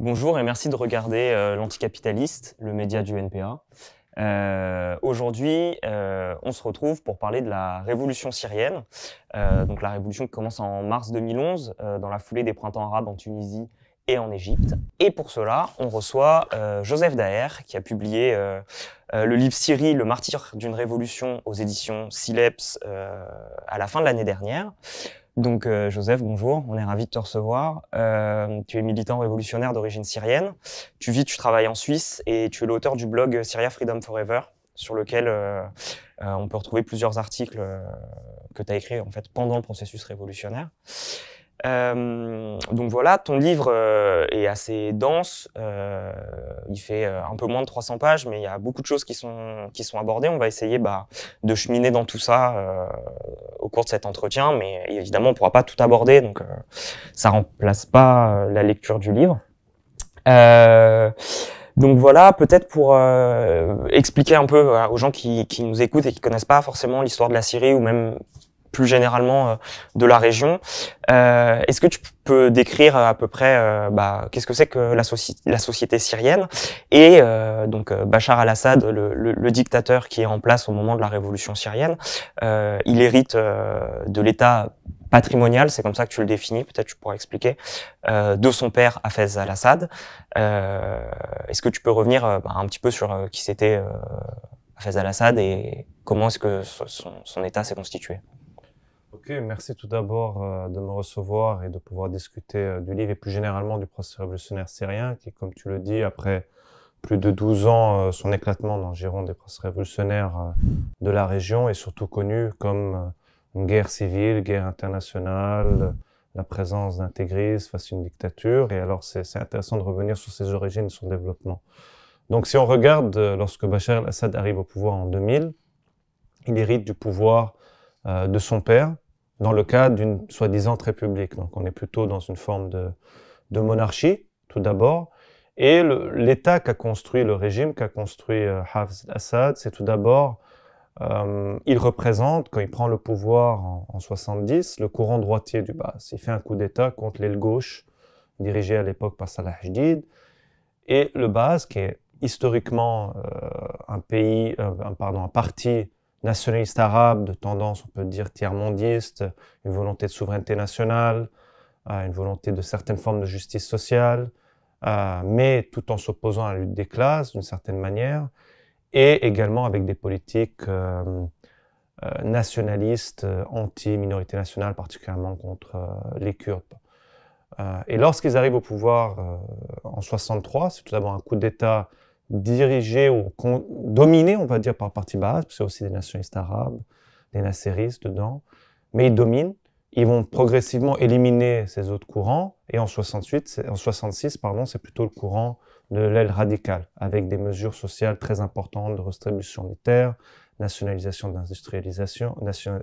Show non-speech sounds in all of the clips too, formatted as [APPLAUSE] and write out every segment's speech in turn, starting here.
Bonjour et merci de regarder euh, l'Anticapitaliste, le média du NPA. Euh, aujourd'hui, euh, on se retrouve pour parler de la révolution syrienne, donc la révolution qui commence en mars 2011 dans la foulée des printemps arabes en Tunisie et en Égypte. Et pour cela, on reçoit Joseph Daher, qui a publié le livre Syrie, le martyr d'une révolution aux éditions Sileps à la fin de l'année dernière. Donc euh, Joseph, bonjour, on est ravis de te recevoir. Euh, tu es militant révolutionnaire d'origine syrienne. Tu vis, tu travailles en Suisse et tu es l'auteur du blog Syria Freedom Forever sur lequel euh, on peut retrouver plusieurs articles que tu as écrits en fait pendant le processus révolutionnaire. Euh, donc voilà, ton livre euh, est assez dense, euh, il fait un peu moins de 300 pages, mais il y a beaucoup de choses qui sont, qui sont abordées. On va essayer bah, de cheminer dans tout ça au cours de cet entretien, mais évidemment on ne pourra pas tout aborder, donc ça remplace pas la lecture du livre. donc voilà, peut-être pour expliquer un peu aux gens qui, qui nous écoutent et qui connaissent pas forcément l'histoire de la Syrie ou même plus généralement euh, de la région. Euh, est-ce que tu peux décrire à peu près euh, bah, qu'est-ce que c'est que la, la, société syrienne et donc Bachar al-Assad, le, dictateur qui est en place au moment de la révolution syrienne, il hérite de l'État patrimonial, c'est comme ça que tu le définis, peut-être tu pourras expliquer, de son père Hafez al-Assad. Est-ce que tu peux revenir bah, un petit peu sur qui c'était Hafez al-Assad et comment est-ce que son État s'est constitué merci tout d'abord euh, de me recevoir et de pouvoir discuter euh, du livre et plus généralement du processus révolutionnaire syrien qui, comme tu le dis, après plus de 12 ans, euh, son éclatement dans le giron des procès révolutionnaires de la région est surtout connu comme une guerre civile, guerre internationale, la présence d'intégristes face à une dictature. Et alors, c'est intéressant de revenir sur ses origines son développement. Donc, si on regarde, lorsque Bachar el-Assad arrive au pouvoir en 2000, il hérite du pouvoir de son père, dans le cadre d'une soi-disant république. Donc on est plutôt dans une forme de, monarchie, tout d'abord. Et l'État qu'a construit le régime, qu'a construit euh, Hafez assad c'est tout d'abord, euh, il représente, quand il prend le pouvoir en, 70, le courant droitier du bas. Il fait un coup d'État contre l'aile gauche, dirigée à l'époque par Salah Et le bas, qui est historiquement euh, un pays, euh, pardon, un parti nationaliste arabes de tendance, on peut dire, tiers-mondiste, une volonté de souveraineté nationale, euh, une volonté de certaines formes de justice sociale, euh, mais tout en s'opposant à la lutte des classes d'une certaine manière, et également avec des politiques euh, nationalistes, anti-minorité nationale, particulièrement contre les Kurdes. et lorsqu'ils arrivent au pouvoir en 63, c'est tout d'abord un coup d'État dirigés ou dominés, on va dire, par partie Parti baas, parce qu'il y a aussi des nationalistes arabes, des nasseristes dedans, mais ils dominent. Ils vont progressivement éliminer ces autres courants, et en, 68, en 66, pardon, c'est plutôt le courant de l'aile radicale, avec des mesures sociales très importantes de redistribution des terres, nationalisation d'industrialisation,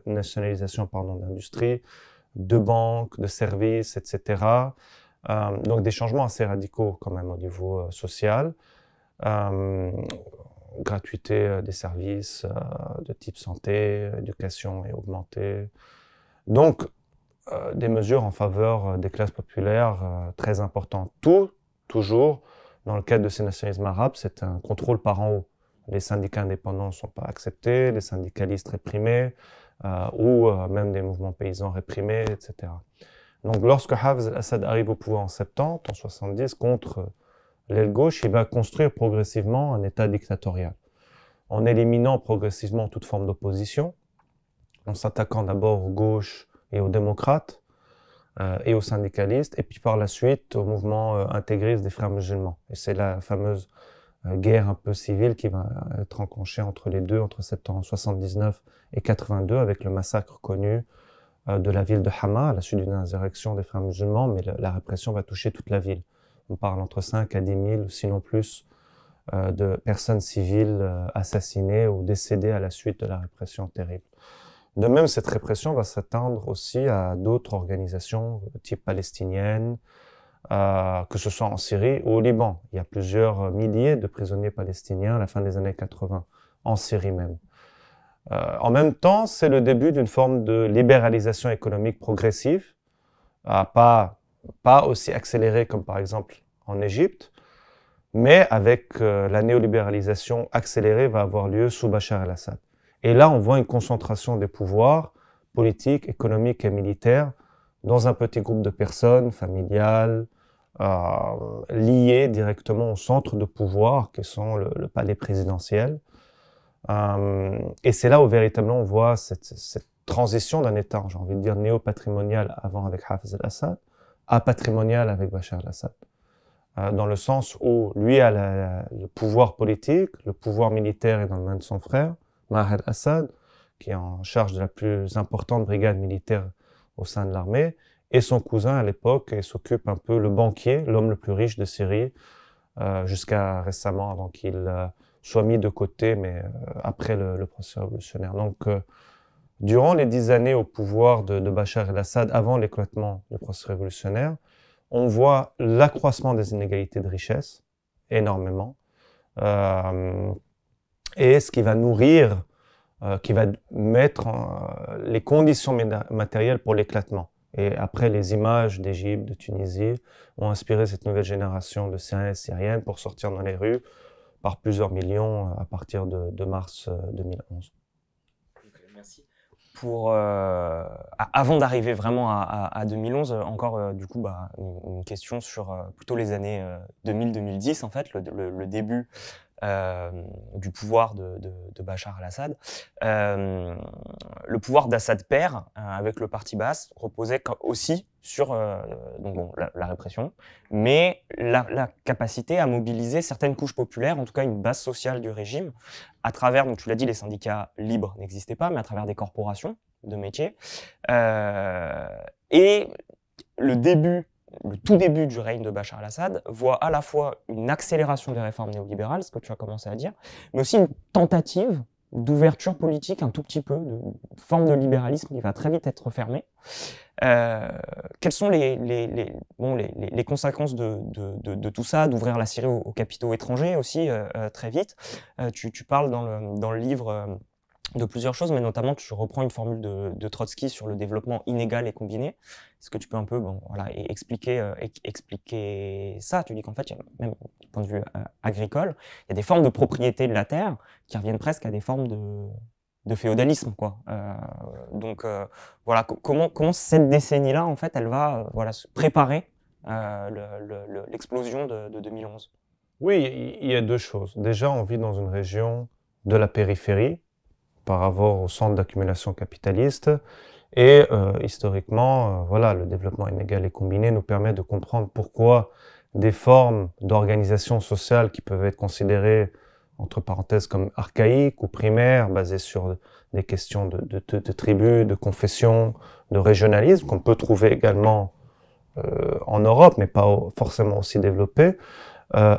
nationalisation pardon d'industrie, de banques, de services, etc. Euh, donc des changements assez radicaux quand même au niveau euh, social. Euh, gratuité euh, des services euh, de type santé, éducation est augmentée. Donc, des mesures en faveur des classes populaires très importantes. Tout, toujours, dans le cadre de ces nationalismes arabes, c'est un contrôle par en haut. Les syndicats indépendants ne sont pas acceptés, les syndicalistes réprimés, ou même des mouvements paysans réprimés, etc. Donc lorsque Hafez al-Assad arrive au pouvoir en septembre, en 70, contre L'aile gauche, il va construire progressivement un État dictatorial, en éliminant progressivement toute forme d'opposition, en s'attaquant d'abord aux gauches et aux démocrates, euh, et aux syndicalistes, et puis par la suite au mouvement euh, intégriste des frères musulmans. Et c'est la fameuse euh, guerre un peu civile qui va être enclenchée entre les deux, entre septembre 79 et 82, avec le massacre connu de la ville de Hama, à la suite d'une insurrection des frères musulmans, mais la répression va toucher toute la ville. On parle entre 5 à 10 000, sinon plus, euh, de personnes civiles euh, assassinées ou décédées à la suite de la répression terrible. De même, cette répression va s'étendre aussi à d'autres organisations euh, type palestinienne, que ce soit en Syrie ou au Liban. Il y a plusieurs milliers de prisonniers palestiniens à la fin des années 80, en Syrie même. en même temps, c'est le début d'une forme de libéralisation économique progressive, à pas pas aussi accéléré comme par exemple en Égypte, mais avec euh, la néolibéralisation accélérée va avoir lieu sous Bachar el-Assad. Et là, on voit une concentration des pouvoirs politiques, économiques et militaires dans un petit groupe de personnes familiales, euh, liées directement au centre de pouvoir qui sont le, palais présidentiel. Euh, et c'est là où véritablement on voit cette, transition d'un État, j'ai envie de dire néo-patrimonial avant avec Hafez el assad patrimonial avec Bachar al-Assad, euh, dans le sens où lui a le pouvoir politique, le pouvoir militaire est dans la main de son frère, Maher al-Assad, qui est en charge de la plus importante brigade militaire au sein de l'armée, et son cousin à l'époque, s'occupe un peu le banquier, l'homme le plus riche de Syrie, euh, jusqu'à récemment, avant qu'il euh, soit mis de côté, mais après le, procès révolutionnaire. Donc, Durant les dix années au pouvoir de, Bachar el-Assad, avant l'éclatement du processus révolutionnaire, on voit l'accroissement des inégalités de richesse, énormément, euh, et ce qui va nourrir, euh, qui va mettre euh, les conditions matérielles pour l'éclatement. Et après, les images d'Égypte, de Tunisie, ont inspiré cette nouvelle génération de Syriens et Syriennes pour sortir dans les rues par plusieurs millions à partir de mars 2011 pour, euh, avant d'arriver vraiment à, 2011, euh, encore euh, du coup bah, une, question sur plutôt les années 2000-2010 en fait, le début euh, du pouvoir de, Bachar al-Assad. Euh, le pouvoir d'Assad père, euh, avec le parti basse, reposait aussi sur donc, bon, la, répression, mais la, la, capacité à mobiliser certaines couches populaires, en tout cas une base sociale du régime, à travers, donc tu l'as dit, les syndicats libres n'existaient pas, mais à travers des corporations de métiers. et le début le tout début du règne de Bachar al-Assad voit à la fois une accélération des réformes néolibérales, ce que tu as commencé à dire, mais aussi une tentative d'ouverture politique un tout petit peu, de forme de libéralisme qui va très vite être fermée. Euh, quelles sont les, les, conséquences de, tout ça, d'ouvrir la Syrie aux, capitaux étrangers aussi euh, euh, très vite tu, parles dans le, dans le livre de plusieurs choses, mais notamment je reprends une formule de, Trotsky sur le développement inégal et combiné. Est-ce que tu peux un peu bon, voilà, expliquer, euh, expliquer ça Tu dis qu'en fait, même du point de vue euh, agricole, il y a des formes de propriété de la terre qui reviennent presque à des formes de, féodalisme. Quoi. Euh, donc voilà, comment, comment cette décennie-là, en fait, elle va voilà, se préparer l'explosion de 2011 Oui, il y a deux choses. Déjà, on vit dans une région de la périphérie, par rapport au centre d'accumulation capitaliste. Et euh, historiquement, euh, voilà, le développement inégal et combiné nous permet de comprendre pourquoi des formes d'organisation sociale qui peuvent être considérées entre parenthèses comme archaïques ou primaires, basées sur des questions de, tribus, de confessions, de régionalisme, qu'on peut trouver également euh, en Europe, mais pas forcément aussi développées,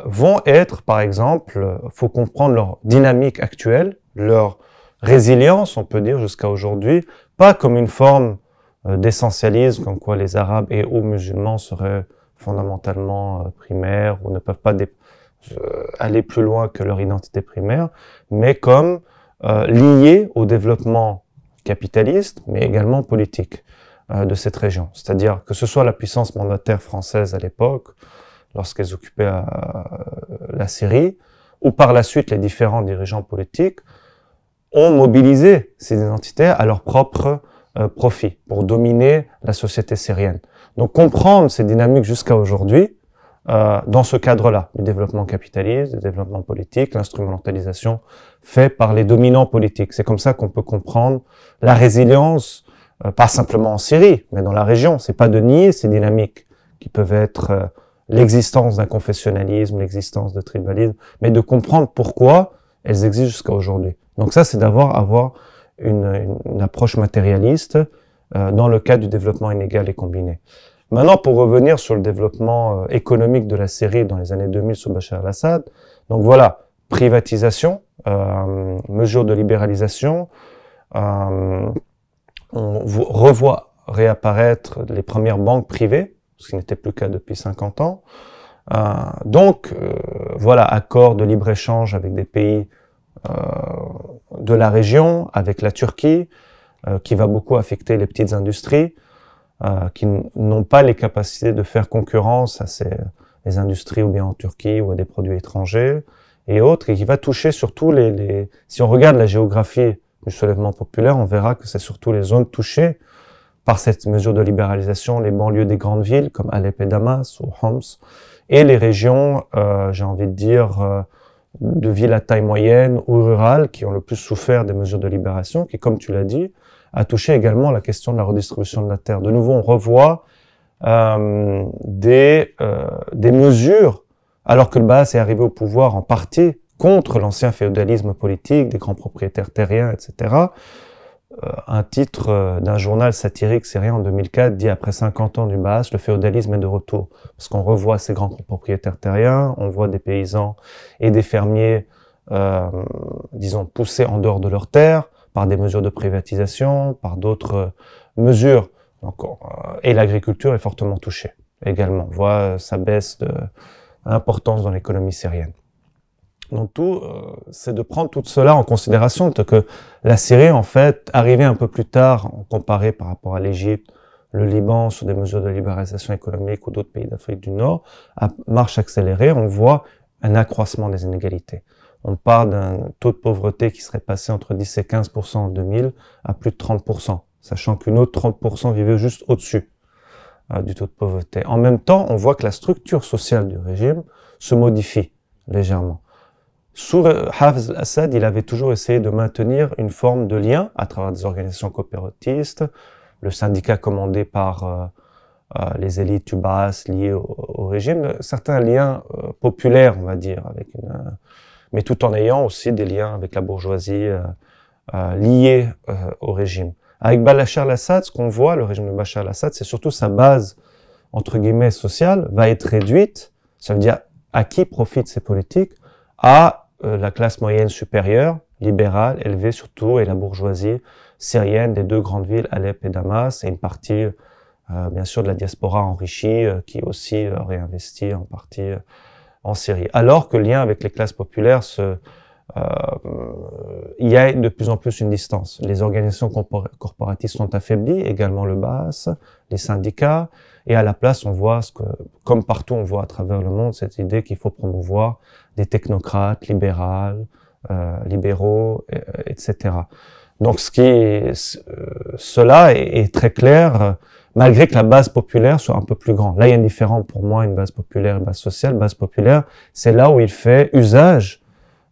vont être, par exemple, faut comprendre leur dynamique actuelle, leur résilience, on peut dire, jusqu'à aujourd'hui, pas comme une forme euh, d'essentialisme, comme quoi les Arabes et aux musulmans seraient fondamentalement euh, primaires ou ne peuvent pas euh, aller plus loin que leur identité primaire, mais comme liés au développement capitaliste, mais également politique de cette région. C'est-à-dire que ce soit la puissance mandataire française à l'époque, lorsqu'elles occupaient la Syrie, ou par la suite les différents dirigeants politiques, ont mobilisé ces identités à leur propre euh, profit pour dominer la société syrienne. Donc comprendre ces dynamiques jusqu'à aujourd'hui, euh, dans ce cadre-là, du développement capitaliste, le développement politique, l'instrumentalisation fait par les dominants politiques. C'est comme ça qu'on peut comprendre la résilience, euh, pas simplement en Syrie, mais dans la région. C'est pas de nier ces dynamiques qui peuvent être euh, l'existence d'un confessionnalisme, l'existence de tribalisme, mais de comprendre pourquoi elles existent jusqu'à aujourd'hui. Donc ça, c'est d'avoir avoir une, approche matérialiste euh, dans le cadre du développement inégal et combiné. Maintenant, pour revenir sur le développement euh, économique de la Syrie dans les années 2000 sous Bachar al-Assad, donc voilà, privatisation, euh, mesures de libéralisation, euh, on revoit réapparaître les premières banques privées, ce qui n'était plus le cas depuis 50 ans. Euh, donc, voilà, accord de libre-échange avec des pays euh, de la région avec la Turquie, euh, qui va beaucoup affecter les petites industries, euh, qui n'ont pas les capacités de faire concurrence à ces les industries ou bien en Turquie ou à des produits étrangers et autres, et qui va toucher surtout les, Si on regarde la géographie du soulèvement populaire, on verra que c'est surtout les zones touchées par cette mesure de libéralisation, les banlieues des grandes villes comme Alep et Damas ou Homs, et les régions, j'ai envie de dire, de villes à taille moyenne ou rurales qui ont le plus souffert des mesures de libération, qui, comme tu l'as dit, a touché également la question de la redistribution de la terre. De nouveau, on revoit euh, des, euh, des mesures, alors que le BAS est arrivé au pouvoir en partie contre l'ancien féodalisme politique, des grands propriétaires terriens, etc. Euh, un titre euh, d'un journal satirique syrien en 2004 dit après 50 ans du Baas, le féodalisme est de retour. Parce qu'on revoit ces grands propriétaires terriens, on voit des paysans et des fermiers, euh, disons, poussés en dehors de leurs terres par des mesures de privatisation, par d'autres mesures. et l'agriculture est fortement touchée également. On voit sa baisse d'importance dans l'économie syrienne. Donc tout, euh, c'est de prendre tout cela en considération, que la Syrie, en fait, arrivée un peu plus tard, comparée par rapport à l'Égypte, le Liban, sur des mesures de libéralisation économique ou d'autres pays d'Afrique du Nord, à marche accélérée, on voit un accroissement des inégalités. On parle d'un taux de pauvreté qui serait passé entre 10 et 15 en 2000 à plus de 30 sachant qu'une autre 30 vivait juste au-dessus euh, du taux de pauvreté. En même temps, on voit que la structure sociale du régime se modifie légèrement. Sous Hafez Assad, il avait toujours essayé de maintenir une forme de lien à travers des organisations coopératistes, le syndicat commandé par euh, euh, les élites tubas liées au, régime, certains liens euh, populaires, on va dire, avec une, mais tout en ayant aussi des liens avec la bourgeoisie liée au régime. Avec Bachar al-Assad, ce qu'on voit, le régime de Bachar al-Assad, c'est surtout sa base, entre guillemets, sociale, va être réduite, ça veut dire à qui profitent ces politiques, à euh, la classe moyenne supérieure, libérale, élevée surtout, et la bourgeoisie syrienne des deux grandes villes, Alep et Damas, et une partie, euh, bien sûr, de la diaspora enrichie, euh, qui aussi réinvestit en partie en Syrie. Alors que le lien avec les classes populaires se... Il y a de plus en plus une distance. Les organisations corporatistes sont affaiblies, également le BAS, les syndicats, et à la place, on voit ce que, comme partout, on voit à travers le monde, cette idée qu'il faut promouvoir des technocrates libérales, euh, libéraux, euh, etc. Donc ce qui euh, cela est, très clair, malgré que la base populaire soit un peu plus grande. Là, il y a une différence pour moi, une base populaire, une base sociale, base populaire, c'est là où il fait usage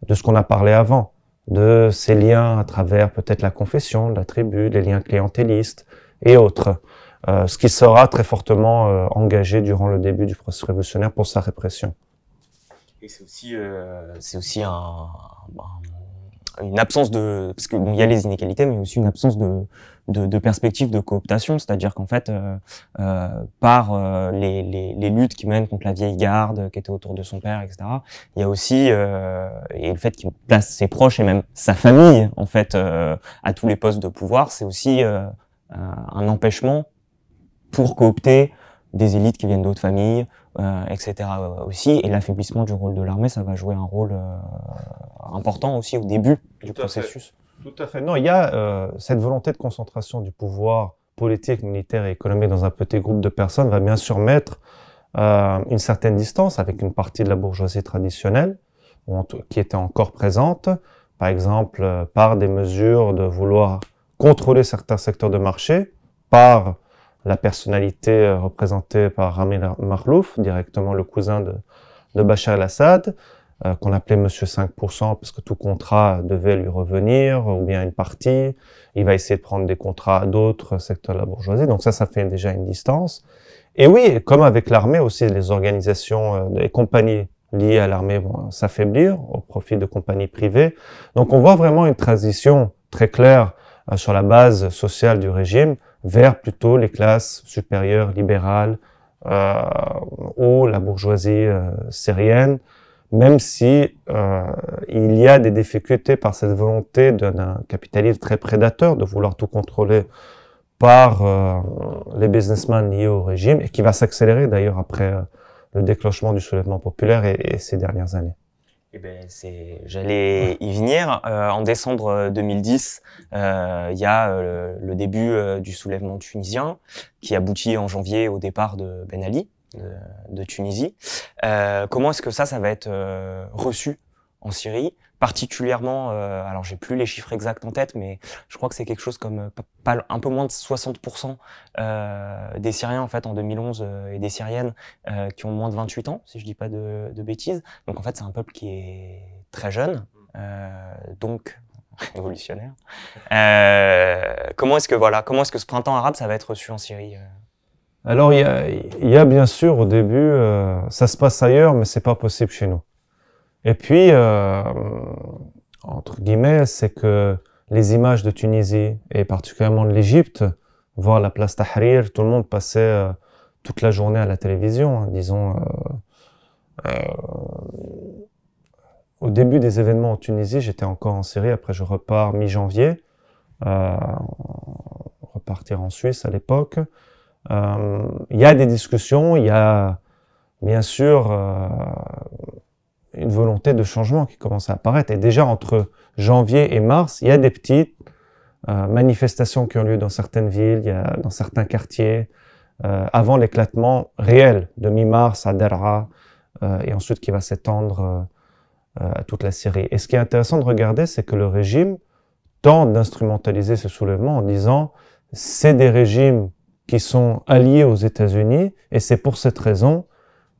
de ce qu'on a parlé avant, de ces liens à travers peut-être la confession, la tribu, les liens clientélistes et autres. Euh, ce qui sera très fortement euh, engagé durant le début du processus révolutionnaire pour sa répression c'est aussi, euh, une absence de... Parce qu'il bon, y a les inégalités, mais aussi une absence de, de, de perspective de cooptation, c'est-à-dire qu'en fait, euh, euh, par les, luttes qu'il mène contre la vieille garde qui était autour de son père, etc., il y a aussi et le fait qu'il place ses proches et même sa famille en fait à tous les postes de pouvoir, c'est aussi un empêchement pour coopter des élites qui viennent d'autres familles, euh, etc. Euh, aussi. Et l'affaiblissement du rôle de l'armée, ça va jouer un rôle euh, important aussi au début du processus. Tout à fait. Non, il y a cette volonté de concentration du pouvoir politique, militaire et économique dans un petit groupe de personnes va bien sûr mettre une certaine distance avec une partie de la bourgeoisie traditionnelle qui était encore présente, par exemple par des mesures de vouloir contrôler certains secteurs de marché, par la personnalité euh, représentée par Ramil Marlouf, directement le cousin de, Bachar el-Assad, euh, qu'on appelait Monsieur 5%, parce que tout contrat devait lui revenir, ou bien une partie. Il va essayer de prendre des contrats à d'autres euh, secteurs de la bourgeoisie. Donc ça, ça fait déjà une distance. Et oui, comme avec l'armée aussi, les organisations, les compagnies liées à l'armée vont s'affaiblir au profit de compagnies privées. Donc on voit vraiment une transition très claire sur la base sociale du régime vers plutôt les classes supérieures libérales euh, ou la bourgeoisie euh, syrienne, même si euh, il y a des difficultés par cette volonté d'un capitalisme très prédateur de vouloir tout contrôler par les businessmen liés au régime et qui va s'accélérer d'ailleurs après le déclenchement du soulèvement populaire et ces dernières années. Eh ben, c'est, j'allais y venir. Euh, en décembre 2010, euh, euh, il y a le, début du soulèvement tunisien qui aboutit en janvier au départ de Ben Ali de, de Tunisie. comment est-ce que ça, ça va être reçu en Syrie particulièrement, euh, alors j'ai plus les chiffres exacts en tête, mais je crois que c'est quelque chose comme euh, pas, un peu moins de 60% euh, des Syriens en fait en 2011 euh, et des Syriennes qui ont moins de 28 ans, si je dis pas de, bêtises. Donc en fait c'est un peuple qui est très jeune, donc [LAUGHS] révolutionnaire. comment est-ce que voilà, comment est-ce que ce printemps arabe ça va être reçu en Syrie Alors il y a, y a, bien sûr au début, ça se passe ailleurs, mais c'est pas possible chez nous. Et puis, euh, entre guillemets, c'est que les images de Tunisie et particulièrement de l'Égypte, voir la place Tahrir, tout le monde passait euh, toute la journée à la télévision, hein, disons. Euh, au début des événements en Tunisie, j'étais encore en Syrie, après je repars mi-janvier, repartir en Suisse à l'époque. Il y a des discussions, il y a bien sûr une volonté de changement qui commence à apparaître. Et déjà entre janvier et mars, il y a des petites euh, manifestations qui ont lieu dans certaines villes, dans certains quartiers, euh, avant l'éclatement réel de mi-mars à Dera euh, et ensuite qui va s'étendre à toute la Syrie. Et ce qui est intéressant de regarder, c'est que le régime tente d'instrumentaliser ce soulèvement en disant c'est des régimes qui sont alliés aux États-Unis, et c'est pour cette raison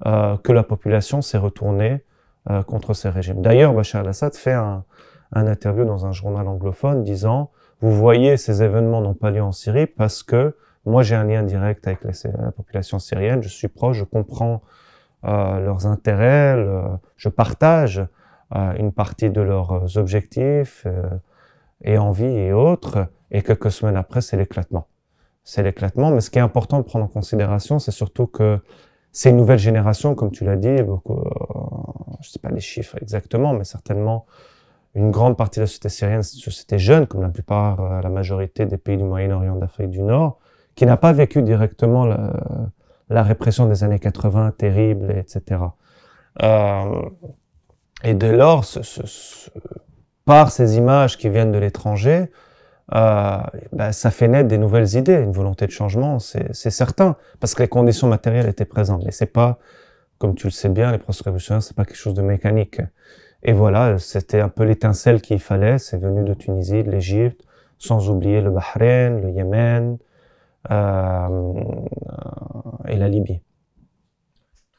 que la population s'est retournée euh, contre ces régimes. D'ailleurs, Bachar al-Assad fait un, interview dans un journal anglophone disant « Vous voyez, ces événements n'ont pas lieu en Syrie parce que moi, j'ai un lien direct avec la, population syrienne, je suis proche, je comprends euh, leurs intérêts, je partage euh, une partie de leurs objectifs et envies et autres. » Et quelques semaines après, c'est l'éclatement. C'est l'éclatement, mais ce qui est important de prendre en considération, c'est surtout que c'est une nouvelle génération, comme tu l'as dit, beaucoup, euh, je sais pas les chiffres exactement, mais certainement une grande partie de la société syrienne, c'est société jeune, comme la plupart, euh, la majorité des pays du Moyen-Orient, d'Afrique du Nord, qui n'a pas vécu directement la, répression des années 80 terrible, etc. Euh, et dès lors, par ces images qui viennent de l'étranger, euh, bah, ça fait naître des nouvelles idées, une volonté de changement, c'est certain, parce que les conditions matérielles étaient présentes. Mais c'est pas, comme tu le sais bien, les processus révolutionnaires, c'est pas quelque chose de mécanique. Et voilà, c'était un peu l'étincelle qu'il fallait. C'est venu de Tunisie, de l'Égypte, sans oublier le Bahreïn, le Yémen euh, et la Libye.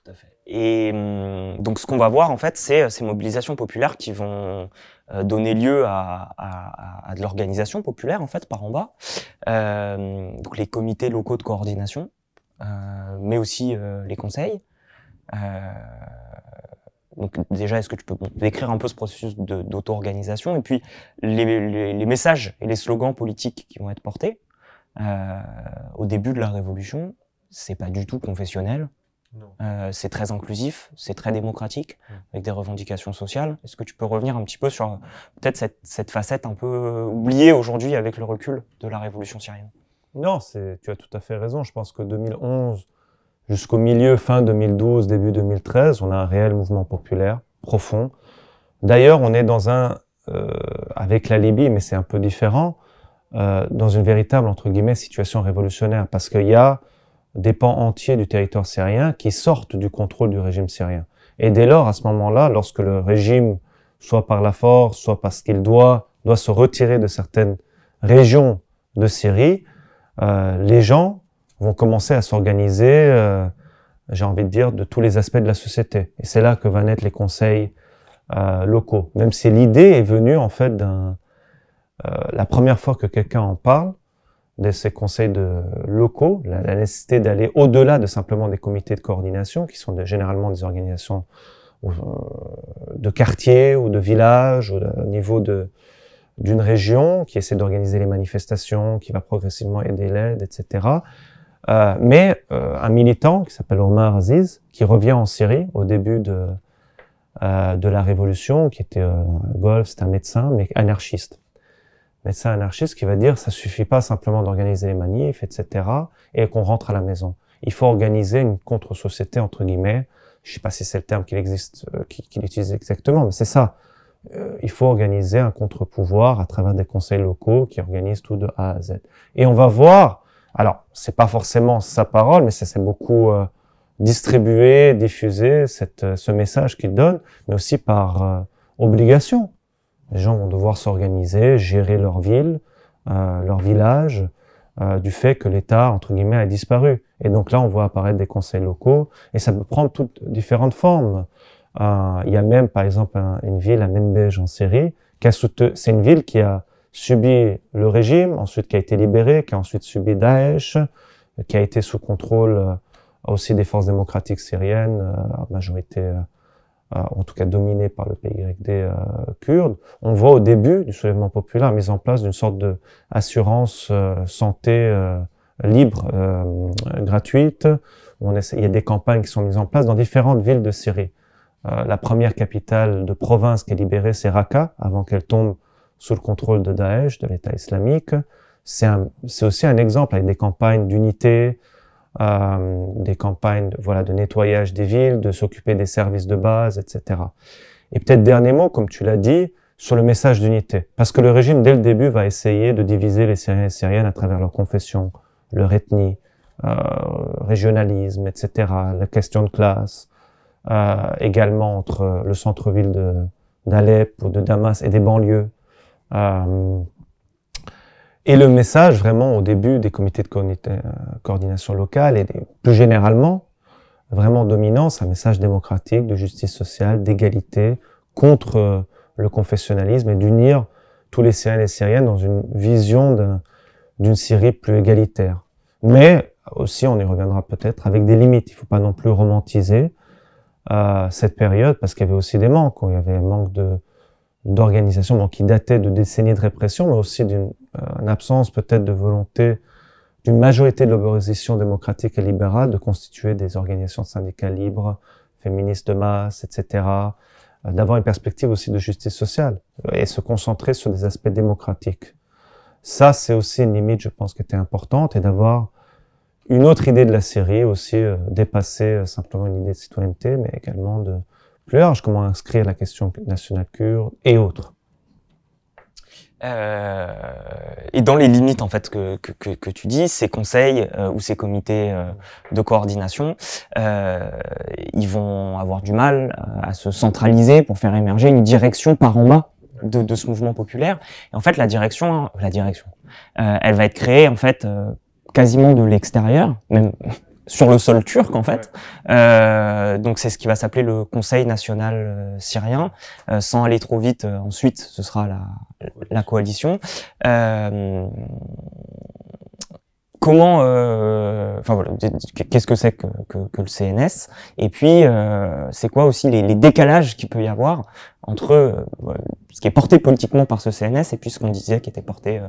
Tout à fait. Et hum, donc, ce qu'on va voir, en fait, c'est euh, ces mobilisations populaires qui vont euh, donner lieu à, à, à de l'organisation populaire, en fait, par en bas. Euh, donc, les comités locaux de coordination, euh, mais aussi euh, les conseils. donc, déjà, est-ce que tu peux décrire un peu ce processus d'auto-organisation et puis les, les, les, messages et les slogans politiques qui vont être portés au début de la Révolution, c'est pas du tout confessionnel. Euh, c'est très inclusif, c'est très mm. démocratique, mm. avec des revendications sociales. Est-ce que tu peux revenir un petit peu sur euh, peut-être cette, facette un peu euh, oubliée aujourd'hui avec le recul de la révolution syrienne Non, tu as tout à fait raison. Je pense que 2011 jusqu'au milieu, fin 2012, début 2013, on a un réel mouvement populaire profond. D'ailleurs, on est dans un, avec la Libye, mais c'est un peu différent, dans une véritable, entre guillemets, situation révolutionnaire, parce qu'il y a des pans entiers du territoire syrien qui sortent du contrôle du régime syrien. Et dès lors, à ce moment-là, lorsque le régime, soit par la force, soit parce qu'il doit, doit se retirer de certaines régions de Syrie, euh, les gens vont commencer à s'organiser, euh, j'ai envie de dire, de tous les aspects de la société. Et c'est là que vont naître les conseils euh, locaux. Même si l'idée est venue, en fait, d'un... la première fois que quelqu'un en parle, de ces conseils de locaux, la, nécessité d'aller au-delà de simplement des comités de coordination, qui sont de, généralement des organisations euh, de quartiers ou de villages, ou au niveau de d'une région qui essaie d'organiser les manifestations, qui va progressivement aider l'aide, etc. Euh, mais euh, un militant qui s'appelle Omar Aziz, qui revient en Syrie au début de, de la révolution, qui était golf, c'est un médecin, mais anarchiste un anarchiste qui va dire ça suffit pas simplement d'organiser les manifs, etc. et qu'on rentre à la maison. Il faut organiser une contre-société entre guillemets. Je sais pas si c'est le terme qu'il existe, euh, qu'il utilise exactement, mais c'est ça. Euh, il faut organiser un contre-pouvoir à travers des conseils locaux qui organisent tout de A à Z. Et on va voir. Alors, c'est pas forcément sa parole, mais c'est beaucoup euh, distribué, diffusé ce message qu'il donne, mais aussi par obligation les gens vont devoir s'organiser, gérer leur ville, euh, leur village, euh, du fait que l'État, entre guillemets, a disparu. Et donc là, on voit apparaître des conseils locaux, et ça peut prendre toutes différentes formes. Euh, il y a même, par exemple, une ville, à Menbej, en Syrie, qui c'est une ville qui a subi le régime, ensuite qui a été libérée, qui a ensuite subi Daesh, qui a été sous contrôle aussi des forces démocratiques syriennes, majorité euh, en tout cas dominé par le PYD euh, kurde. On voit au début du soulèvement populaire mise en place d'une sorte de assurance euh, santé libre, gratuite. On il y a des campagnes qui sont mises en place dans différentes villes de Syrie. la première capitale de province qui est libérée, c'est Raqqa, avant qu'elle tombe sous le contrôle de Daesh, de l'État islamique. C'est aussi un exemple avec des campagnes d'unité, euh, des campagnes voilà, de nettoyage des villes, de s'occuper des services de base, etc. Et peut-être dernier mot, comme tu l'as dit, sur le message d'unité. Parce que le régime, dès le début, va essayer de diviser les Syriens et Syriennes à travers leur confession, leur ethnie, euh, régionalisme, etc., la question de classe, euh, également entre le centre-ville de d'Alep ou de Damas et des banlieues. Euh, et le message vraiment au début des comités de coordination locale et plus généralement, vraiment dominant, c'est un message démocratique, de justice sociale, d'égalité, contre euh, le confessionnalisme et d'unir tous les Syriens et les Syriennes dans une vision d'une Syrie plus égalitaire. Mais aussi, on y reviendra peut-être avec des limites. Il ne faut pas non plus romantiser euh, cette période parce qu'il y avait aussi des manques. Il y avait un manque de d'organisation bon, qui datait de décennies de répression, mais aussi d'une une euh, absence peut-être de volonté d'une majorité de l'opposition démocratique et libérale de constituer des organisations syndicales libres, féministes de masse, etc., euh, d'avoir une perspective aussi de justice sociale et se concentrer sur des aspects démocratiques. Ça, c'est aussi une limite, je pense, qui était importante et d'avoir une autre idée de la série, aussi, euh, dépasser simplement une idée de citoyenneté, mais également de plus large, comment inscrire la question nationale kurde et autres. Euh, et dans les limites en fait que, que, que tu dis, ces conseils euh, ou ces comités euh, de coordination, ils vont avoir du mal à se centraliser pour faire émerger une direction par en bas de, ce mouvement populaire. Et en fait, la direction, la direction, elle va être créée en fait quasiment de l'extérieur, même sur le sol turc en fait. Euh, donc c'est ce qui va s'appeler le Conseil national euh, syrien. Euh, sans aller trop vite, euh, ensuite ce sera la, la coalition comment, euh, enfin voilà, qu'est-ce que c'est que, le CNS Et puis, euh, c'est quoi aussi les, décalages qu'il peut y avoir entre euh, ce qui est porté politiquement par ce CNS et puis ce qu'on disait qui était porté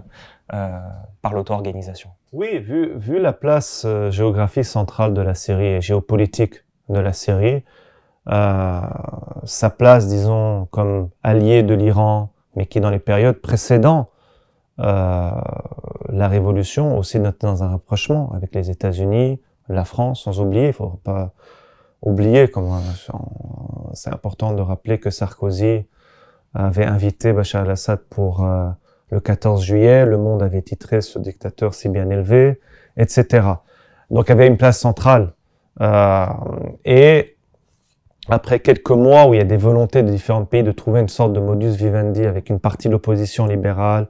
par l'auto-organisation. Oui, vu, la place géographique centrale de la série et géopolitique de la série, sa place, disons, comme allié de l'Iran, mais qui dans les périodes précédentes euh, la révolution aussi dans un rapprochement avec les États-Unis, la France, sans oublier, il ne faut pas oublier, c'est important de rappeler que Sarkozy avait invité Bachar el-Assad pour euh, le 14 juillet, le monde avait titré ce dictateur si bien élevé, etc. Donc il avait une place centrale. Euh, et après quelques mois où il y a des volontés de différents pays de trouver une sorte de modus vivendi avec une partie de l'opposition libérale,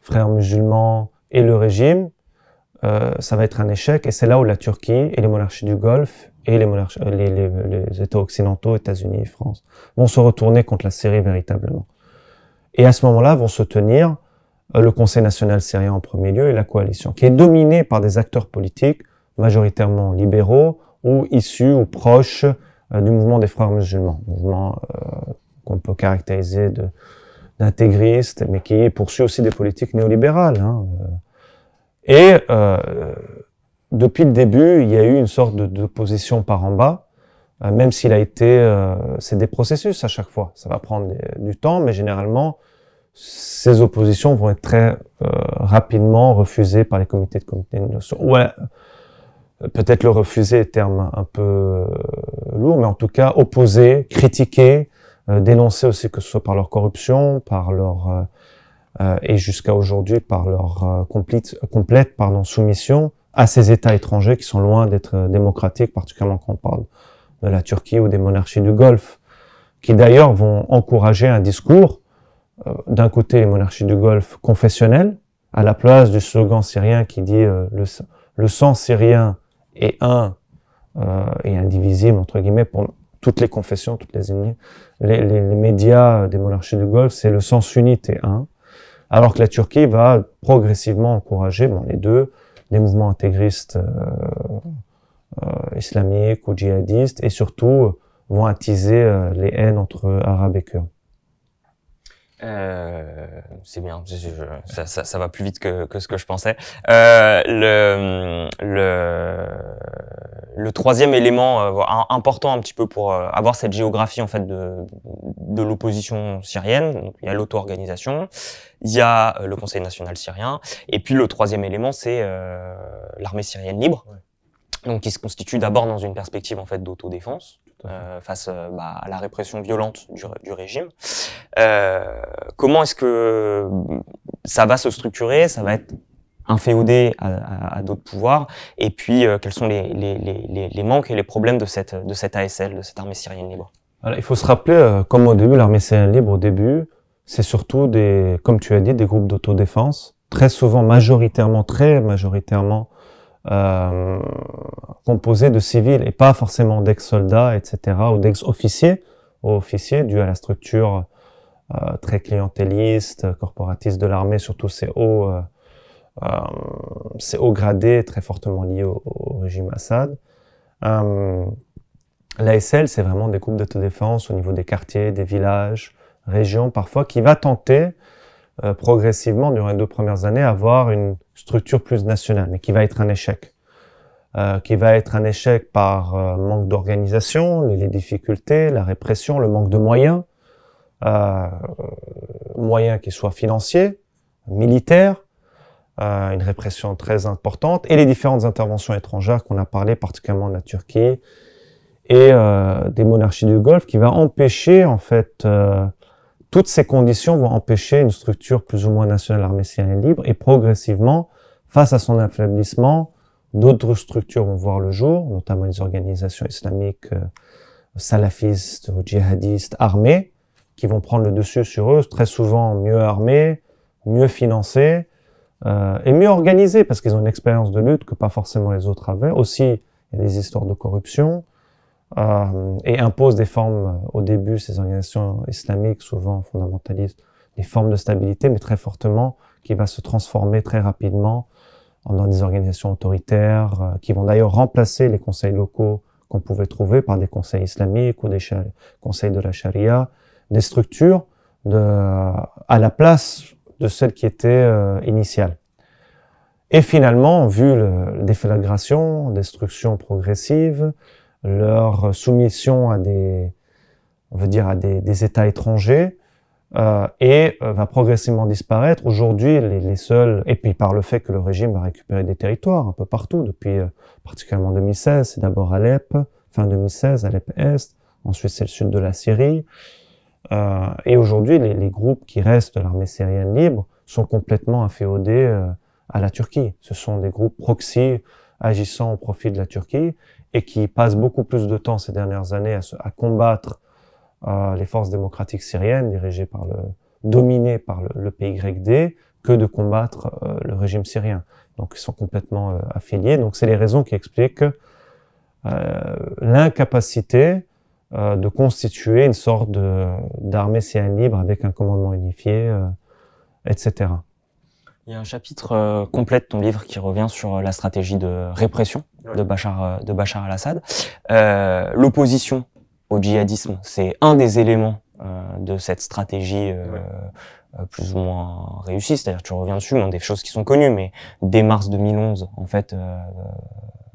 frères musulmans et le régime, euh, ça va être un échec. Et c'est là où la Turquie et les monarchies du Golfe et les, euh, États occidentaux, États-Unis, France, vont se retourner contre la Syrie véritablement. Et à ce moment-là, vont se tenir euh, le Conseil national syrien en premier lieu et la coalition, qui est dominée par des acteurs politiques majoritairement libéraux ou issus ou proches du mouvement des frères musulmans, mouvement qu'on peut caractériser de, d'intégriste, mais qui poursuit aussi des politiques néolibérales. Hein. Euh. Et euh, depuis le début, il y a eu une sorte d'opposition par en bas, euh, même s'il a été, euh, c'est des processus à chaque fois. Ça va prendre du temps, mais généralement, ces oppositions vont être très rapidement refusées par les comités de comité de Ouais, peut-être le refuser est terme un peu lourd, mais en tout cas opposer, critiquer... Euh, dénoncés aussi, que ce soit par leur corruption, par leur euh, euh, et jusqu'à aujourd'hui par leur complète, complète pardon, soumission à ces États étrangers qui sont loin d'être démocratiques, particulièrement quand on parle de la Turquie ou des monarchies du Golfe, qui d'ailleurs vont encourager un discours, d'un côté les monarchies du Golfe confessionnelles, à la place du slogan syrien qui dit le, le, sang syrien est un et indivisible, entre guillemets, pour, toutes les confessions, toutes les les, médias des monarchies du Golfe, c'est le sens unité 1, alors que la Turquie va progressivement encourager bon, les deux, les mouvements intégristes euh, euh, islamiques ou djihadistes, et surtout euh, vont attiser les haines entre Arabes et Kurdes. Euh, c'est bien, ça, va plus vite que, ce que je pensais. Euh, le, le, le, troisième élément euh, important un petit peu pour euh, avoir cette géographie en fait de, l'opposition syrienne, il y a l'auto-organisation, il y a le Conseil national syrien, et puis le troisième élément c'est l'armée syrienne libre. donc qui se constitue d'abord dans une perspective en fait d'autodéfense, euh, face euh, bah, à la répression violente du, régime. Euh, comment est-ce que mm, ça va se structurer Ça va être inféodé à, d'autres pouvoirs Et puis, quels sont les, manques et les problèmes de cette, ASL, de cette armée syrienne libre Il faut se rappeler, comme au début, l'armée syrienne libre, au début, c'est surtout des, comme tu as dit, des groupes d'autodéfense, très souvent, majoritairement, très majoritairement, euh, composés de civils et pas forcément d'ex-soldats, etc., ou d'ex-officiers, officiers dû à la structure euh, très clientéliste, corporatiste de l'armée, surtout ces euh, hauts, hauts gradés très fortement liés au, régime Assad. L'ASL, c'est vraiment des groupes d'autodéfense au niveau des quartiers, des villages, régions parfois, qui va tenter euh, progressivement, durant les deux premières années, avoir une structure plus nationale, mais qui va être un échec. Euh, qui va être un échec par euh, manque d'organisation, les, les, difficultés, la répression, le manque de moyens, moyens qui soient financiers, militaires, une répression très importante, et les différentes interventions étrangères qu'on a parlé, particulièrement de la Turquie, et des monarchies du Golfe, qui va empêcher en fait toutes ces conditions vont empêcher une structure plus ou moins nationale et libre et progressivement, face à son affaiblissement, d'autres structures vont voir le jour, notamment les organisations islamiques euh, salafistes ou djihadistes armées, qui vont prendre le dessus sur eux, très souvent mieux armés, mieux financés euh, et mieux organisés, parce qu'ils ont une expérience de lutte que pas forcément les autres avaient. Aussi, il y a des histoires de corruption, euh, et impose des formes, euh, au début, ces organisations islamiques, souvent fondamentalistes, des formes de stabilité, mais très fortement, qui va se transformer très rapidement en des organisations autoritaires, euh, qui vont d'ailleurs remplacer les conseils locaux qu'on pouvait trouver par des conseils islamiques ou des conseils de la charia, des structures de, à la place de celles qui étaient initiales. Et finalement, vu la déflagration, destruction progressive, leur soumission à des, on veut dire à des, des États étrangers, euh, et euh, va progressivement disparaître. Aujourd'hui, les, les, seuls, et puis par le fait que le régime va récupérer des territoires un peu partout depuis euh, particulièrement 2016, c'est d'abord Alep, fin 2016, Alep Est, ensuite c'est le sud de la Syrie. Euh, et aujourd'hui, les, les, groupes qui restent de l'armée syrienne libre sont complètement inféodés euh, à la Turquie. Ce sont des groupes proxy agissant au profit de la Turquie et qui passe beaucoup plus de temps ces dernières années à, se, à combattre euh, les forces démocratiques syriennes dirigées par le dominées par le, le PYD que de combattre euh, le régime syrien. Donc ils sont complètement euh, affiliés. Donc c'est les raisons qui expliquent euh, l'incapacité de constituer une sorte d'armée syrienne libre avec un commandement unifié, etc. Il y a un chapitre complet de ton livre qui revient sur la stratégie de répression de Bachar, euh, de Bachar al-Assad. Euh, l'opposition au djihadisme, c'est un des éléments euh, de cette stratégie plus ou moins réussie. C'est-à-dire, tu reviens dessus, des choses qui sont connues, mais dès mars 2011, en fait,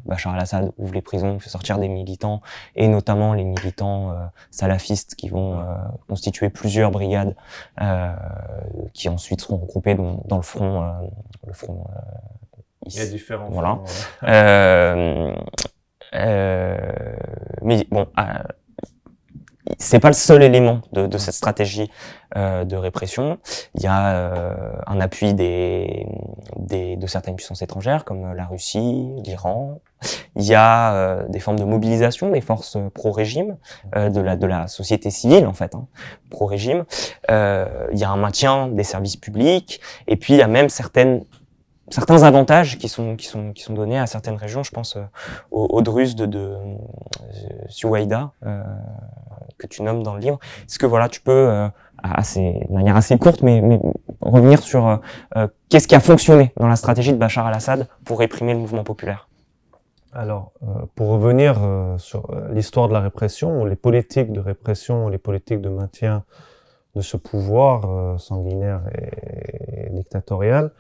Bachar al-Assad ouvre les prisons, fait sortir des militants, et notamment les militants salafistes qui vont constituer plusieurs brigades qui ensuite seront regroupées dans, le front, le front il y a différents. Voilà. Euh, euh, mais bon, ah, c'est pas le seul élément de, cette stratégie euh, de répression. Il y a un appui des, de certaines puissances étrangères comme la Russie, l'Iran. Il y a des formes de mobilisation des forces pro-régime, de, la, de la société civile en fait, hein, pro-régime. il y a un maintien des services publics et puis il y a même certaines certains avantages qui sont, qui, sont, qui sont donnés à certaines régions. Je pense aux, euh, aux, de, de, euh, euh, que tu nommes dans le livre. Est-ce que voilà, tu peux, euh, assez, de manière assez courte, mais, mais revenir sur qu'est-ce qui a fonctionné dans la stratégie de Bachar al-Assad pour réprimer le mouvement populaire alors, pour revenir sur l'histoire de la répression, les politiques de répression, les politiques de maintien de ce pouvoir sanguinaire et, et dictatorial,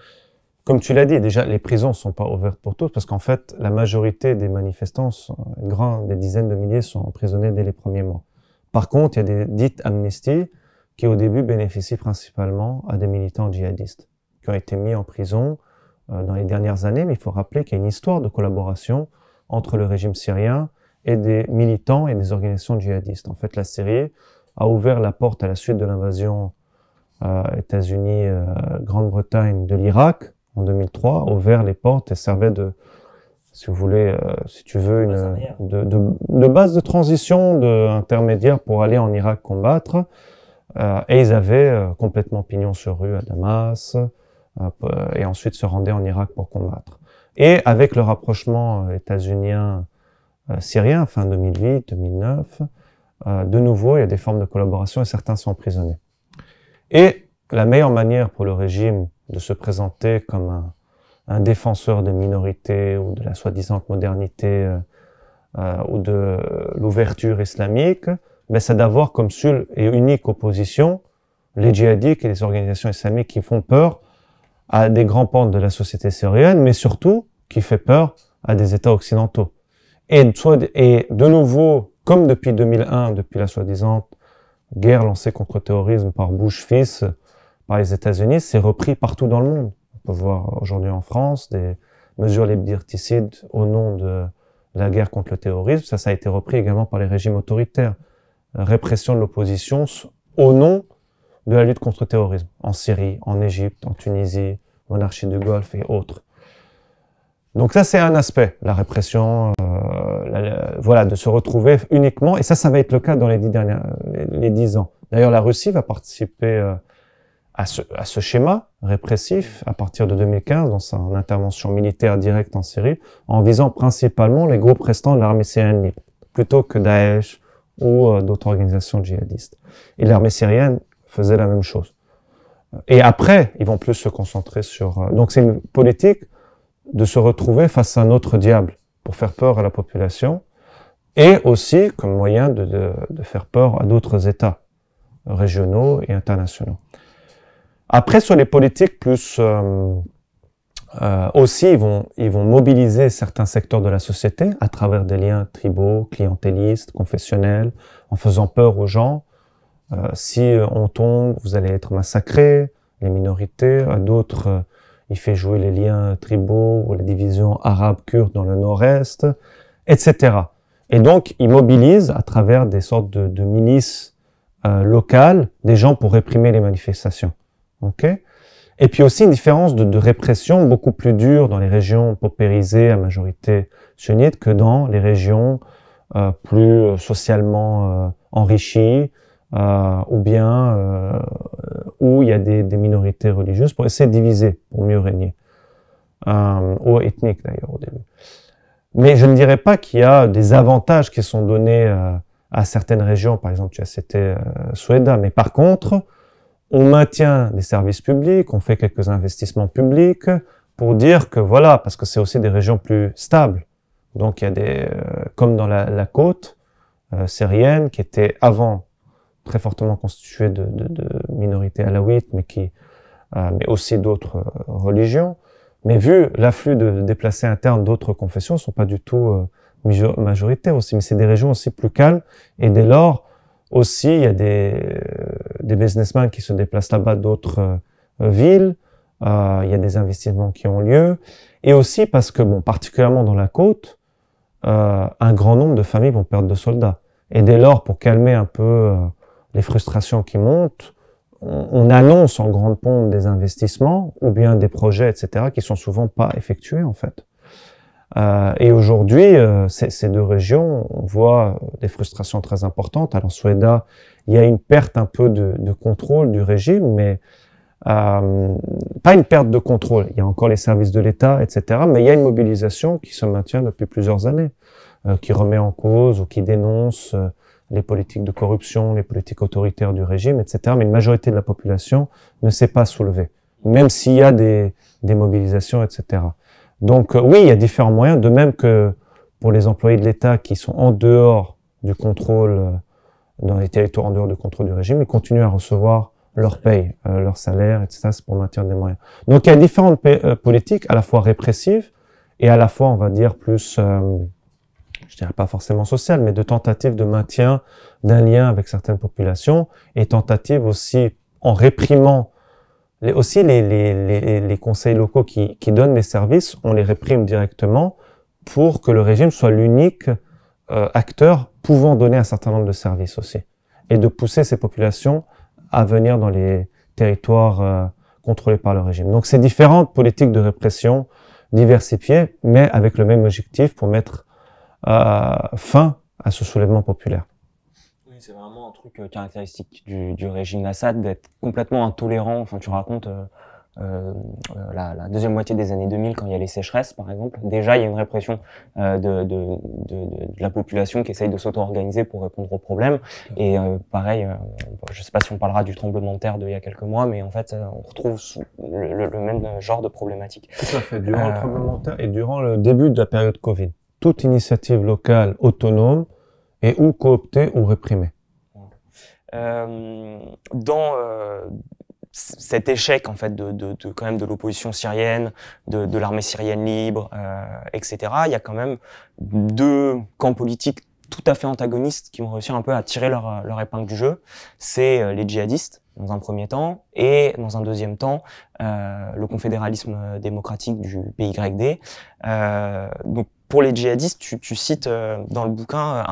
comme tu l'as dit, déjà, les prisons ne sont pas ouvertes pour tous parce qu'en fait, la majorité des manifestants, euh, grands des dizaines de milliers, sont emprisonnés dès les premiers mois. Par contre, il y a des dites amnisties qui, au début, bénéficient principalement à des militants djihadistes qui ont été mis en prison euh, dans les dernières années, mais il faut rappeler qu'il y a une histoire de collaboration entre le régime syrien et des militants et des organisations djihadistes. En fait, la Syrie a ouvert la porte à la suite de l'invasion euh, États-Unis, Grande-Bretagne, de l'Irak, en 2003, ouvert les portes et servait de, si vous voulez, euh, si tu veux, une, de, base de transition de intermédiaire pour aller en Irak combattre. Euh, et ils avaient euh, complètement pignon sur rue à Damas, et ensuite se rendaient en Irak pour combattre. Et avec le rapprochement états-unien syrien, fin 2008, 2009, de nouveau, il y a des formes de collaboration et certains sont emprisonnés. Et la meilleure manière pour le régime de se présenter comme un, défenseur des minorités ou de la soi-disant modernité euh, euh, ou de l'ouverture islamique, mais ben, c'est d'avoir comme seule et unique opposition les djihadistes et les organisations islamiques qui font peur à des grands pans de la société syrienne, mais surtout qui fait peur à des États occidentaux. Et, de nouveau, comme depuis 2001, depuis la soi-disant guerre lancée contre le terrorisme par Bush fils, par les États-Unis, c'est repris partout dans le monde. On peut voir aujourd'hui en France des mesures liberticides au nom de la guerre contre le terrorisme. Ça, ça a été repris également par les régimes autoritaires. Répression de l'opposition au nom de la lutte contre le terrorisme en Syrie, en Égypte, en Tunisie, monarchie du Golfe et autres. Donc ça, c'est un aspect, la répression, euh, voilà, de se retrouver uniquement, et ça, ça va être le cas dans les dix, dernières, les, dix ans. D'ailleurs, la Russie va participer euh, à ce, à ce, schéma répressif à partir de 2015 dans son intervention militaire directe en Syrie en visant principalement les groupes restants de l'armée syrienne plutôt que Daesh ou euh, d'autres organisations djihadistes. Et l'armée syrienne faisait la même chose. Et après, ils vont plus se concentrer sur... Euh, donc c'est une politique de se retrouver face à un autre diable pour faire peur à la population et aussi comme moyen de, de faire peur à d'autres États régionaux et internationaux. Après, sur les politiques plus... Euh, euh, aussi, ils vont, mobiliser certains secteurs de la société à travers des liens tribaux, clientélistes, confessionnels, en faisant peur aux gens. Euh, si on tombe, vous allez être massacré, les minorités. À d'autres, il fait jouer les liens tribaux ou les divisions arabes-kurdes dans le nord-est, etc. Et donc, ils mobilisent à travers des sortes de milices locales des gens pour réprimer les manifestations et puis aussi une différence de, répression beaucoup plus dure dans les régions paupérisées à majorité sunnite que dans les régions euh, plus euh, socialement euh, enrichies ou bien où il y a des, minorités religieuses pour essayer de diviser, pour mieux régner, ou ethniques d'ailleurs au début. Mais je ne dirais pas qu'il y a des avantages qui sont donnés à certaines régions, par exemple tu as cité Suède, mais par contre, on maintient des services publics, on fait quelques investissements publics pour dire que voilà, parce que c'est aussi des régions plus stables. Donc il y a des, euh, comme dans la, côte euh, syrienne qui était avant très fortement constituée de, minorités halawites, mais qui, euh, mais aussi d'autres religions. Mais vu l'afflux de déplacés internes d'autres confessions, ne sont pas du tout majoritaires aussi, mais c'est des régions aussi plus calmes. Et dès lors, aussi, il y a euh, des, businessmen qui se déplacent là-bas d'autres euh, villes. Euh, il y a des investissements qui ont lieu. Et aussi parce que, bon, particulièrement dans la côte, un grand nombre de familles vont perdre de soldats. Et dès lors, pour calmer un peu les frustrations qui montent, on, on, annonce en grande pompe des investissements ou bien des projets, etc., qui sont souvent pas effectués en fait. Euh, et aujourd'hui, euh, ces, deux régions, on voit euh, des frustrations très importantes. Alors, Suéda, il y a une perte un peu de, contrôle du régime, mais pas une perte de contrôle. Il y a encore les services de l'État, etc. Mais il y a une mobilisation qui se maintient depuis plusieurs années, qui remet en cause ou qui dénonce les politiques de corruption, les politiques autoritaires du régime, etc. Mais une majorité de la population ne s'est pas soulevée, même s'il y a des, des mobilisations, etc. Donc euh, oui, il y a différents moyens, de même que pour les employés de l'État qui sont en dehors du contrôle, euh, dans les territoires en dehors du contrôle du régime, ils continuent à recevoir leur paye, euh, leur salaire, etc. C'est pour maintenir des moyens. Donc il y a différentes politiques, à la fois répressives et à la fois, on va dire, plus, je dirais pas forcément sociales, mais de tentatives de maintien d'un lien avec certaines populations et tentatives aussi en réprimant aussi, les, conseils locaux qui, donnent des services, on les réprime directement pour que le régime soit l'unique euh, acteur pouvant donner un certain nombre de services aussi. Et de pousser ces populations à venir dans les territoires euh, contrôlés par le régime. Donc c'est différentes politiques de répression diversifiées, mais avec le même objectif pour mettre euh, fin à ce soulèvement populaire c'est vraiment un truc euh, caractéristique du, du régime d'Assad d'être complètement intolérant. Enfin, tu racontes euh, euh, euh la, la, deuxième moitié des années 2000, quand il y a les sécheresses, par exemple, déjà il y a une répression euh, de, de, de, de, la population qui essaye de s'auto-organiser pour répondre aux problèmes. Et pareil, je sais pas si on parlera du tremblement de terre d'il y a quelques mois, mais en fait, on retrouve le, le, même genre de problématique. Tout à fait. Durant le tremblement de terre et durant le début de la période Covid, toute initiative locale autonome et ou coopter ou réprimer euh, dans euh, cet échec en fait de, quand même de l'opposition syrienne, de, l'armée syrienne libre, euh, etc. Il y a quand même deux camps politiques tout à fait antagonistes qui ont réussi un peu à tirer leur, leur épingle du jeu. C'est les djihadistes dans un premier temps et dans un deuxième temps le confédéralisme démocratique du PYD. donc pour les djihadistes, tu, cites euh, dans le bouquin euh,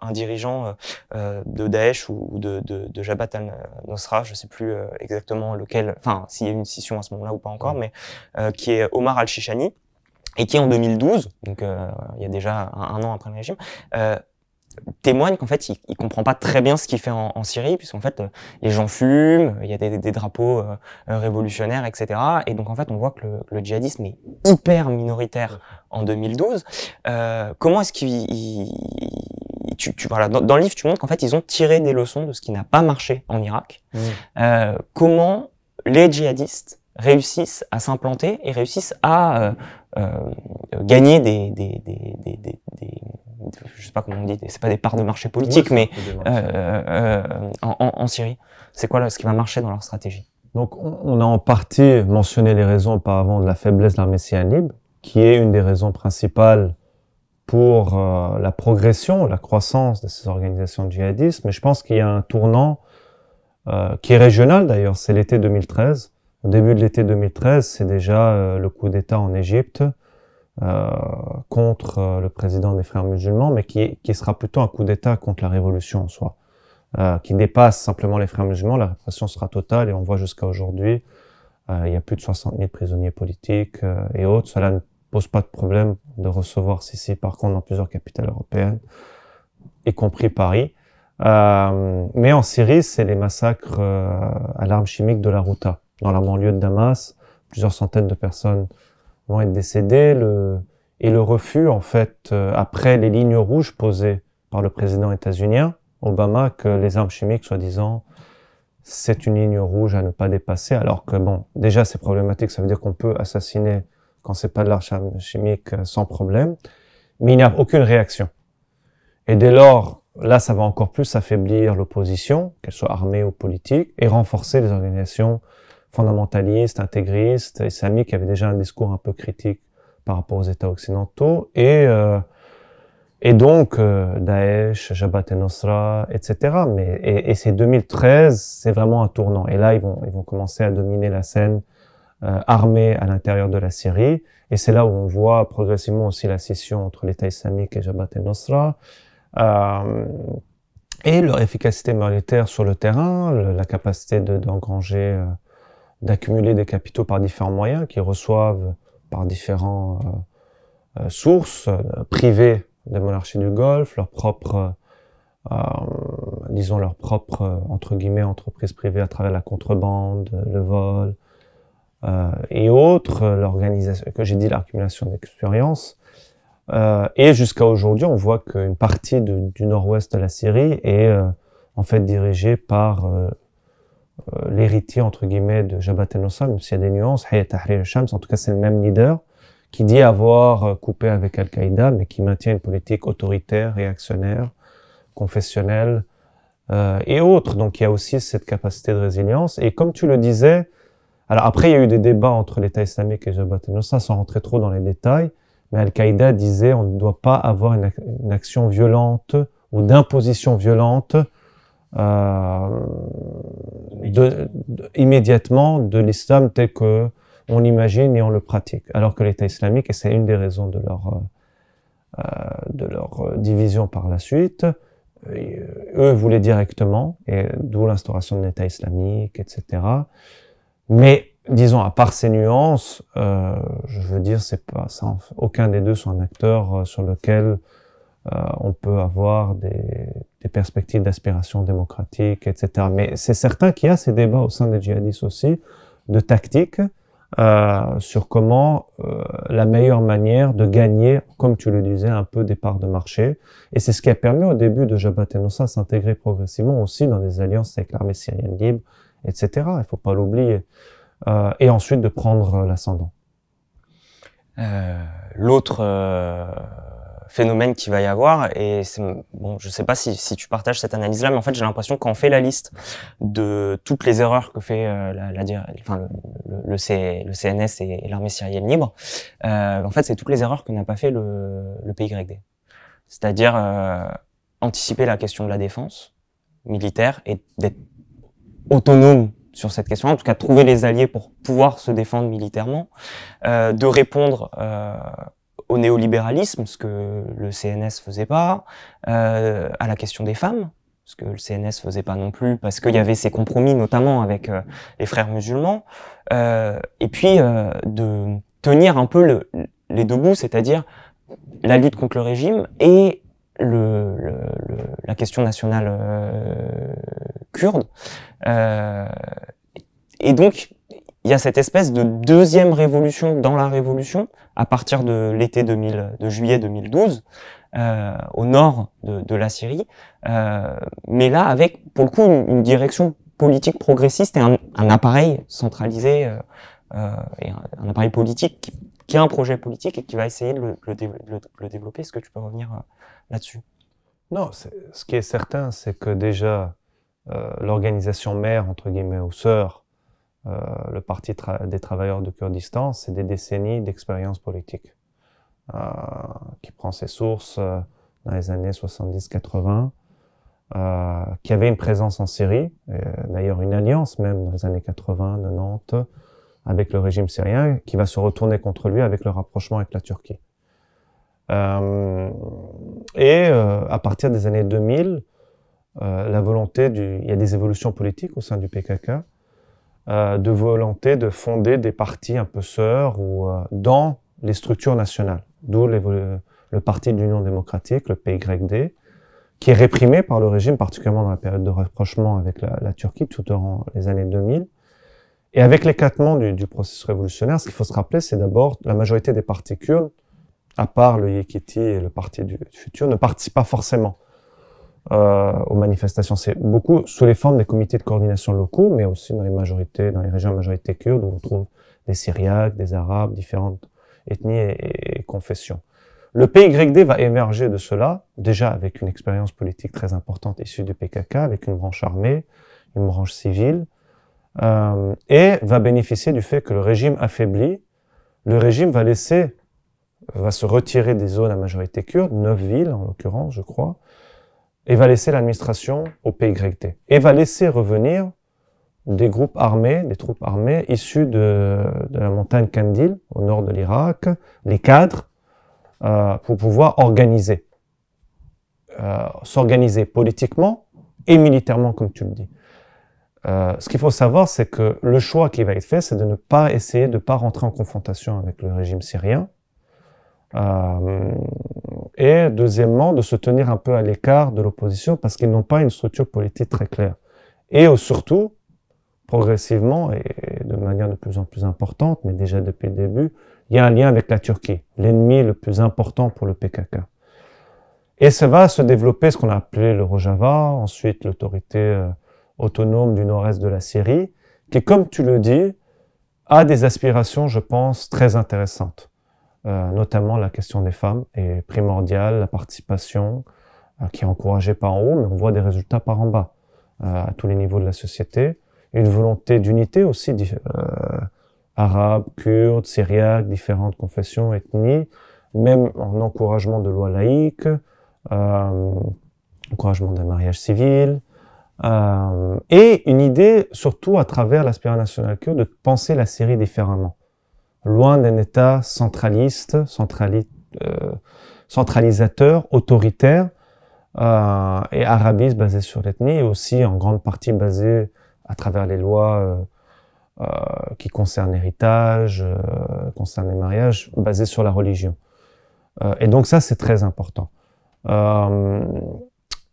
un, dirigeant euh, de Daesh ou, de, de, de, Jabhat al-Nusra, je ne sais plus euh, exactement lequel, enfin s'il y a une scission à ce moment-là ou pas encore, mm. mais qui est Omar al-Shishani et qui en 2012, donc il y a déjà un, un an après le régime, témoigne qu'en fait, il, comprend pas très bien ce qu'il fait en, Syrie, puisqu'en fait, euh, les gens fument, il y a des, drapeaux euh, euh, révolutionnaires, etc. Et donc, en fait, on voit que le, djihadisme est hyper minoritaire en 2012. comment est-ce qu'il... Tu, tu, voilà, dans, le livre, tu montres qu'en fait, ils ont tiré des leçons de ce qui n'a pas marché en Irak. Mmh. comment les djihadistes réussissent à s'implanter et réussissent à gagner des, des je sais pas comment on dit, c'est pas des parts de marché politique, mais euh, euh, en, Syrie. C'est quoi là, ce qui va marcher dans leur stratégie Donc on a en partie mentionné les raisons auparavant de la faiblesse de l'armée syrienne libre, qui est une des raisons principales pour euh, la progression, la croissance de ces organisations djihadistes, mais je pense qu'il y a un tournant qui est régional d'ailleurs, c'est l'été 2013. Au début de l'été 2013, c'est déjà le coup d'État en Égypte, euh, contre euh, le président des frères musulmans, mais qui, qui sera plutôt un coup d'État contre la révolution en soi, euh, qui dépasse simplement les frères musulmans. La répression sera totale et on voit jusqu'à aujourd'hui, il y a plus de 60 000 prisonniers politiques et autres. Cela ne pose pas de problème de recevoir Sissi, par contre, dans plusieurs capitales européennes, y compris Paris. mais en Syrie, c'est les massacres à l'arme chimique de la Ruta dans la banlieue de Damas. Plusieurs centaines de personnes vont être décédés, et le refus, en fait, euh, après les lignes rouges posées par le président états-unien, Obama, que les armes chimiques, soi-disant, c'est une ligne rouge à ne pas dépasser, alors que, bon, déjà, c'est problématique, ça veut dire qu'on peut assassiner quand c'est pas de l'arme chimique euh, sans problème, mais il n'y a aucune réaction. Et dès lors, là, ça va encore plus affaiblir l'opposition, qu'elle soit armée ou politique, et renforcer les organisations fondamentalistes, intégristes, islamiques, qui avaient déjà un discours un peu critique par rapport aux États occidentaux. Et, euh, et donc, euh, Daesh, Jabhat et nusra etc. Mais, et, c'est 2013, c'est vraiment un tournant. Et là, ils vont, ils vont commencer à dominer la scène euh, armée à l'intérieur de la Syrie. Et c'est là où on voit progressivement aussi la scission entre l'État islamique et Jabhat et nusra et leur efficacité militaire sur le terrain, la capacité d'engranger d'accumuler des capitaux par différents moyens qu'ils reçoivent par différents euh, euh, sources euh, privées des monarchies du Golfe, leur propre, disons leur propre entre guillemets entreprise privées à travers la contrebande, le vol et autres, l'organisation que j'ai dit l'accumulation d'expérience. et jusqu'à aujourd'hui, on voit qu'une partie du nord-ouest de la Syrie est en fait dirigée par euh, l'héritier entre guillemets de Jabhat al nusra même s'il y a des nuances, Hayat Tahrir al-Shams, en tout cas c'est le même leader, qui dit avoir euh, coupé avec Al-Qaïda, mais qui maintient une politique autoritaire, réactionnaire, confessionnelle euh, et autres. Donc il y a aussi cette capacité de résilience. Et comme tu le disais, alors après il y a eu des débats entre l'État islamique et Jabhat al-Nusra, sans rentrer trop dans les détails, mais Al-Qaïda disait on ne doit pas avoir une action violente ou d'imposition violente euh, immédiatement de l'islam tel que on l'imagine et on le pratique. Alors que l'État islamique, et c'est une des raisons de leur, euh, euh, de leur division par la suite, eux voulaient directement, et d'où l'instauration de l'État islamique, etc. Mais disons, à part ces nuances, je veux dire, c'est pas Aucun des deux sont un acteur sur lequel euh, on peut avoir des, perspectives d'aspiration démocratique, etc. Mais c'est certain qu'il y a ces débats au sein des djihadistes aussi, de tactique, euh, sur comment euh, la meilleure manière de gagner, comme tu le disais, un peu des parts de marché. Et c'est ce qui a permis au début de Jabhat al s'intégrer progressivement aussi dans des alliances avec l'armée syrienne libre, etc. Il faut pas l'oublier. et ensuite de prendre l'ascendant. L'autre phénomène qui va y avoir. Et bon, je sais pas si, si tu partages cette analyse-là, mais en fait, j'ai l'impression qu'on fait la liste de toutes les erreurs que fait euh, la, la, enfin, le, le, le, CNS et, l'armée syrienne libre. Euh, en fait, c'est toutes les erreurs que n'a pas fait le, le PYD. C'est-à-dire euh, anticiper la question de la défense militaire et d'être autonome sur cette question, en tout cas trouver les alliés pour pouvoir se défendre militairement, euh, de répondre euh, au néolibéralisme, ce que le CNS faisait pas, euh, à la question des femmes, ce que le CNS faisait pas non plus, parce qu'il y avait ces compromis notamment avec euh, les frères musulmans, euh, et puis euh, de tenir un peu le, les deux bouts, c'est-à-dire la lutte contre le régime et le, la question nationale kurde. et donc, il y a cette espèce de deuxième révolution dans la révolution à partir de l'été 2000, de juillet 2012, euh, au nord de, la Syrie, euh, mais là avec pour le coup une, direction politique progressiste et un, appareil centralisé euh, et un, appareil politique qui, a un projet politique et qui va essayer de le, le, développer. Est-ce que tu peux revenir là-dessus Non, ce qui est certain, c'est que déjà l'organisation mère entre guillemets aux sœurs euh, le Parti des travailleurs de Kurdistan, c'est des décennies d'expérience politique euh, qui prend ses sources euh, dans les années 70-80, qui avait une présence en Syrie, d'ailleurs une alliance même dans les années 80, 90, avec le régime syrien, qui va se retourner contre lui avec le rapprochement avec la Turquie. et à partir des années 2000, la volonté du, il y a des évolutions politiques au sein du PKK, euh, de volonté de fonder des partis un peu sœurs ou euh, dans les structures nationales, d'où le, parti de l'Union démocratique, le PYD, qui est réprimé par le régime, particulièrement dans la période de rapprochement avec la, Turquie, tout au durant les années 2000. Et avec l'éclatement du, processus révolutionnaire, ce qu'il faut se rappeler, c'est d'abord la majorité des partis kurdes, à part le Yekiti et le Parti du Futur, ne participent pas forcément euh, aux manifestations. C'est beaucoup sous les formes des comités de coordination locaux, mais aussi dans les majorités, dans les régions à majorité kurde, où on trouve des Syriaques, des Arabes, différentes ethnies et, confessions. Le PYD va émerger de cela, déjà avec une expérience politique très importante issue du PKK, avec une branche armée, une branche civile, euh, et va bénéficier du fait que le régime affaibli, le régime va laisser, va se retirer des zones à majorité kurde, neuf villes en l'occurrence, je crois, et va laisser l'administration au PYD, Et va laisser revenir des groupes armés, des troupes armées issues de, la montagne Kandil, au nord de l'Irak, les cadres, euh, pour pouvoir organiser. Euh, s'organiser politiquement et militairement, comme tu le dis. Euh, ce qu'il faut savoir, c'est que le choix qui va être fait, c'est de ne pas essayer de ne pas rentrer en confrontation avec le régime syrien et deuxièmement de se tenir un peu à l'écart de l'opposition parce qu'ils n'ont pas une structure politique très claire. Et euh, surtout, progressivement et de manière de plus en plus importante, mais déjà depuis le début, il y a un lien avec la Turquie, l'ennemi le plus important pour le PKK. Et ça va se développer ce qu'on a appelé le Rojava, ensuite l'autorité euh, autonome du nord-est de la Syrie, qui, comme tu le dis, a des aspirations, je pense, très intéressantes. Euh, notamment la question des femmes est primordiale, la participation euh, qui est encouragée par en haut, mais on voit des résultats par en bas, euh, à tous les niveaux de la société. Une volonté d'unité aussi, arabe, kurde, syriaque, différentes confessions, ethnies, même en encouragement de lois laïques, encouragement d'un mariage civil, et une idée, surtout à travers l'aspirant national kurde, de penser la Syrie différemment loin d'un État centraliste, euh, centralisateur, autoritaire euh, et arabiste basé sur l'ethnie, et aussi en grande partie basé à travers les lois euh, qui concernent l'héritage, concernent les mariages, basé sur la religion. et donc ça, c'est très important.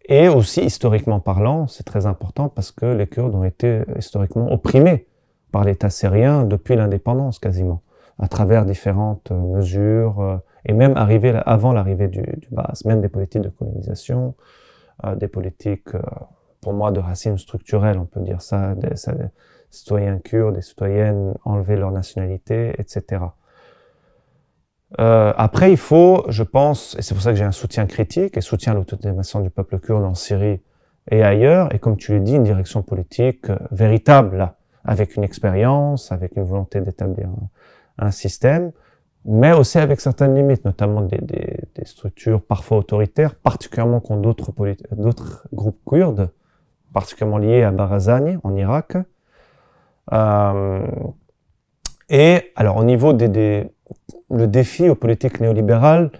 et aussi, historiquement parlant, c'est très important parce que les Kurdes ont été historiquement opprimés par l'État syrien depuis l'indépendance quasiment à travers différentes euh, mesures, euh, et même arriver avant l'arrivée du, du même des politiques de colonisation, euh, des politiques, pour moi, de racines structurelles, on peut dire ça, des, citoyens kurdes, des citoyennes enlever leur nationalité, etc. Euh, après, il faut, je pense, et c'est pour ça que j'ai un soutien critique et soutien à l'autodétermination du peuple kurde en Syrie et ailleurs, et comme tu l'as dis, une direction politique véritable, là, avec une expérience, avec une volonté d'établir un système, mais aussi avec certaines limites, notamment des, structures parfois autoritaires, particulièrement contre d'autres groupes kurdes, particulièrement liés à Barazani en Irak. Euh, et alors au niveau des, le défi aux politiques néolibérales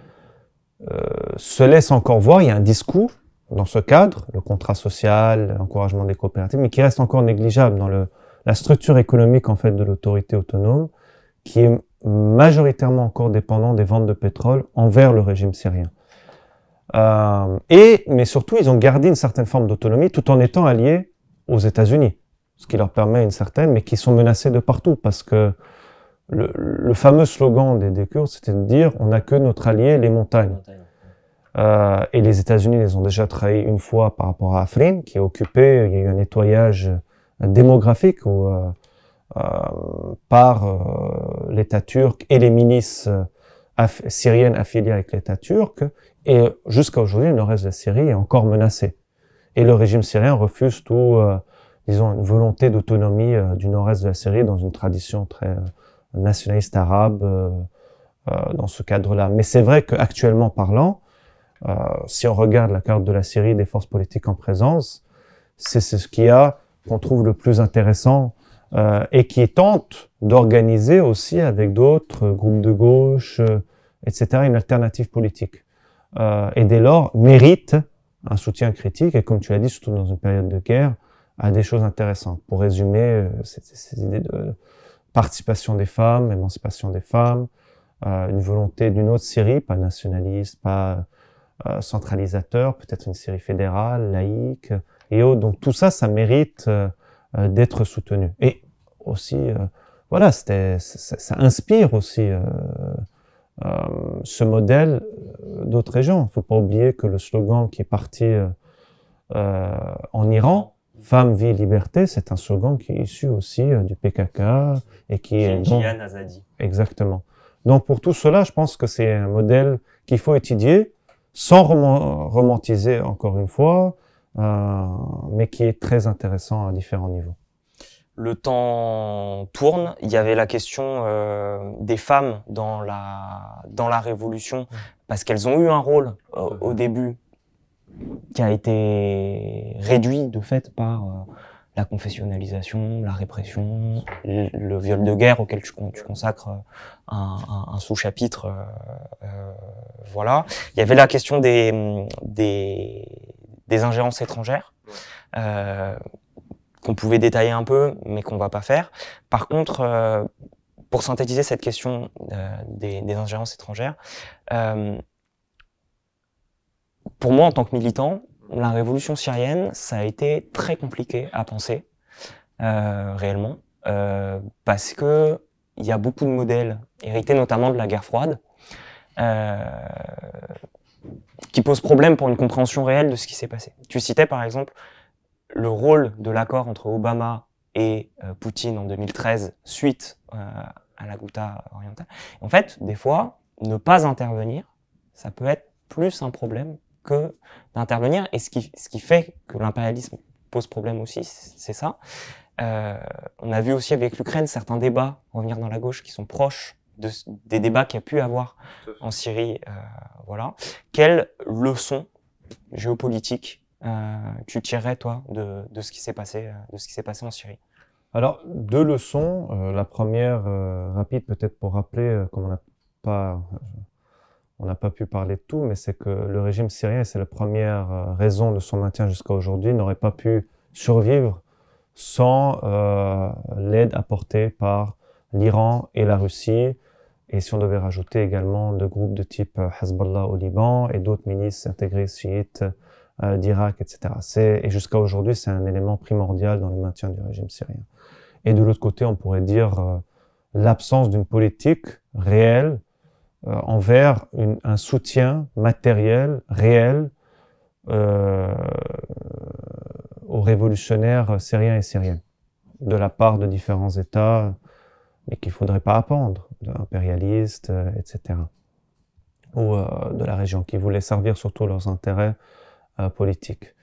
euh, se laisse encore voir. Il y a un discours dans ce cadre, le contrat social, l'encouragement des coopératives, mais qui reste encore négligeable dans le, la structure économique en fait de l'autorité autonome qui est majoritairement encore dépendant des ventes de pétrole envers le régime syrien. Euh, et, mais surtout, ils ont gardé une certaine forme d'autonomie tout en étant alliés aux États-Unis, ce qui leur permet une certaine, mais qui sont menacés de partout parce que le, le fameux slogan des, des Kurdes, c'était de dire on n'a que notre allié, les montagnes. Euh, et les États-Unis les ont déjà trahis une fois par rapport à Afrin, qui est occupée. Il y a eu un nettoyage démographique où euh, euh, par euh, l'État turc et les milices euh, syriennes affiliées avec l'État turc. Et jusqu'à aujourd'hui, le nord-est de la Syrie est encore menacé. Et le régime syrien refuse tout, disons, une volonté d'autonomie du nord-est de la Syrie dans une tradition très nationaliste arabe dans ce cadre-là. Mais c'est vrai qu'actuellement parlant, si on regarde la carte de la Syrie des forces politiques en présence, c'est ce qu'il y a qu'on trouve le plus intéressant euh, et qui tente d'organiser aussi avec d'autres euh, groupes de gauche, euh, etc., une alternative politique. et dès lors, mérite un soutien critique, et comme tu l'as dit, surtout dans une période de guerre, à des choses intéressantes. Pour résumer, ces, idées de participation des femmes, émancipation des femmes, une volonté d'une autre Syrie, pas nationaliste, pas centralisateur, peut-être une Syrie fédérale, laïque, et autres. Donc tout ça, ça mérite... Euh, d'être soutenu. Et aussi, euh, voilà, ça, inspire aussi euh, ce modèle d'autres régions. Il ne faut pas oublier que le slogan qui est parti en Iran, Femme, vie, liberté, c'est un slogan qui est issu aussi du PKK et qui est. Exactement. Donc pour tout cela, je pense que c'est un modèle qu'il faut étudier sans romantiser encore une fois, euh, mais qui est très intéressant à différents niveaux. Le temps tourne. Il y avait la question euh, des femmes dans la dans la révolution parce qu'elles ont eu un rôle euh, au début qui a été réduit de fait par la confessionnalisation, la répression, le, viol de guerre auquel tu, consacres un, sous-chapitre. euh, voilà. Il y avait la question des, des des ingérences étrangères. Euh, qu'on pouvait détailler un peu, mais qu'on va pas faire. Par contre, euh, pour synthétiser cette question euh, des, ingérences étrangères, pour moi, en tant que militant, la révolution syrienne, ça a été très compliqué à penser réellement, parce que il y a beaucoup de modèles hérités notamment de la guerre froide qui pose problème pour une compréhension réelle de ce qui s'est passé. Tu citais par exemple le rôle de l'accord entre Obama et euh, Poutine en 2013 suite euh, à la Gouta orientale. En fait, des fois, ne pas intervenir, ça peut être plus un problème que d'intervenir. Et ce qui, fait que l'impérialisme pose problème aussi, c'est ça. Euh, on a vu aussi avec l'Ukraine certains débats revenir dans la gauche qui sont proches des débats qu'il y a pu avoir en Syrie, euh, voilà. Quelles leçons géopolitiques euh, tu tirerais toi de, ce qui s'est passé, euh, passé en Syrie Alors deux leçons. la première rapide peut-être pour rappeler, comme on n'a pas on pas pu parler de tout, mais c'est que le régime syrien, c'est la première raison de son maintien jusqu'à aujourd'hui, n'aurait pas pu survivre sans l'aide apportée par l'Iran et la Russie, et si on devait rajouter également de groupes de type euh, Hezbollah au Liban et d'autres milices intégrées chiites euh, d'Irak, etc. Et jusqu'à aujourd'hui, c'est un élément primordial dans le maintien du régime syrien. Et de l'autre côté, on pourrait dire euh, l'absence d'une politique réelle envers un soutien matériel réel aux révolutionnaires syriens et syriens de la part de différents États, mais qu'il ne faudrait pas apprendre impérialistes, euh, etc. Ou euh, de la région, qui voulaient servir surtout leurs intérêts euh, politiques.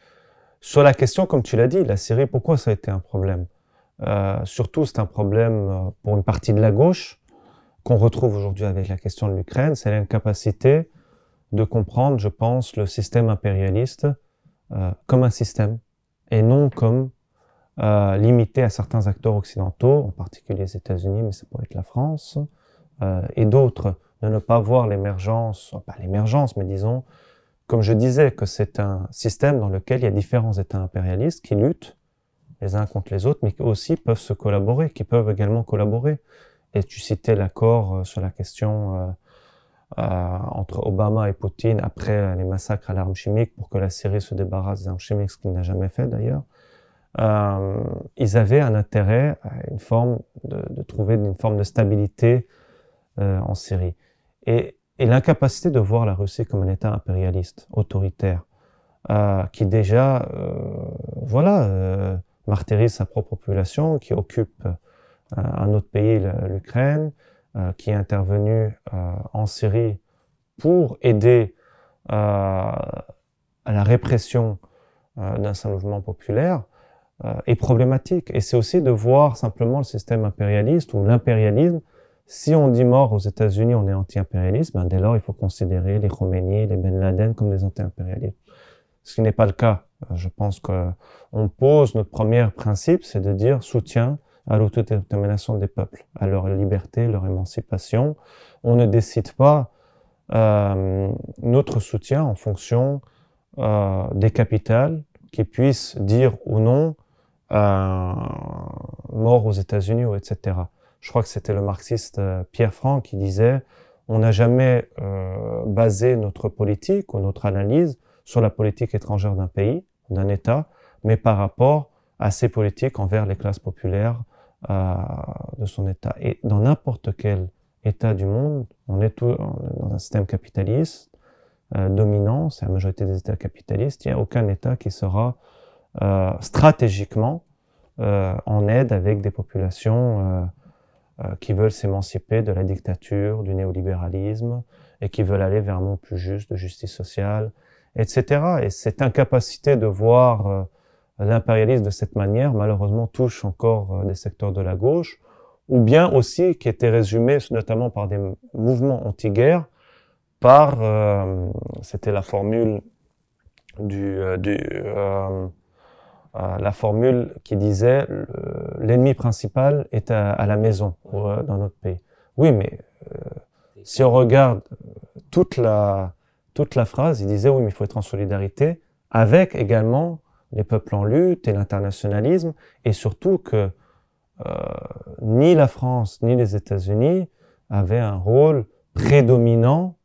Sur la question, comme tu l'as dit, la Syrie, pourquoi ça a été un problème Surtout, c'est un problème pour une partie de la gauche, qu'on retrouve aujourd'hui avec la question de l'Ukraine, c'est l'incapacité de comprendre, je pense, le système impérialiste comme un système et non comme limité à certains acteurs occidentaux, en particulier les États-Unis, mais ça pourrait être la France, euh, et d'autres de ne pas voir l'émergence, oh, pas l'émergence, mais disons, comme je disais, que c'est un système dans lequel il y a différents États impérialistes qui luttent les uns contre les autres, mais qui aussi peuvent se collaborer, qui peuvent également collaborer. Et tu citais l'accord euh, sur la question euh, entre Obama et Poutine après les massacres à l'arme chimique pour que la Syrie se débarrasse des armes chimiques, ce qu'il n'a jamais fait d'ailleurs. ils avaient un intérêt à une forme de, trouver une forme de stabilité euh, en Syrie. Et, l'incapacité de voir la Russie comme un État impérialiste, autoritaire, euh, qui déjà, euh, voilà, martyrise sa propre population, qui occupe un autre pays, l'Ukraine, qui est intervenu en Syrie pour aider à la répression d'un certain mouvement populaire est problématique. Et c'est aussi de voir simplement le système impérialiste ou l'impérialisme si on dit mort aux États-Unis, on est anti-impérialiste, dès lors, il faut considérer les Khomeini, les Ben Laden comme des anti-impérialistes. Ce qui n'est pas le cas. Euh, je pense qu'on pose notre premier principe, c'est de dire soutien à l'autodétermination des peuples, à leur liberté, leur émancipation. On ne décide pas euh, notre soutien en fonction euh, des capitales qui puissent dire ou non mort aux États-Unis, etc je crois que c'était le marxiste euh, Pierre Franck qui disait on n'a jamais euh, basé notre politique ou notre analyse sur la politique étrangère d'un pays, d'un État, mais par rapport à ses politiques envers les classes populaires euh, de son État. Et dans n'importe quel État du monde, on est dans un système capitaliste dominant, c'est la majorité des États capitalistes, il n'y a aucun État qui sera stratégiquement en aide avec des populations euh, qui veulent s'émanciper de la dictature, du néolibéralisme, et qui veulent aller vers un monde plus juste, de justice sociale, etc. Et cette incapacité de voir euh, l'impérialisme de cette manière, malheureusement, touche encore euh, des secteurs de la gauche, ou bien aussi, qui était résumé notamment par des mouvements anti-guerre, par, c'était la formule du, du la formule qui disait l'ennemi principal est à, la maison euh, dans notre pays. Oui, mais euh, si on regarde euh, toute la, toute la phrase, il disait oui, mais il faut être en solidarité avec également les peuples en lutte et l'internationalisme, et surtout que ni la France ni les États-Unis avaient un rôle prédominant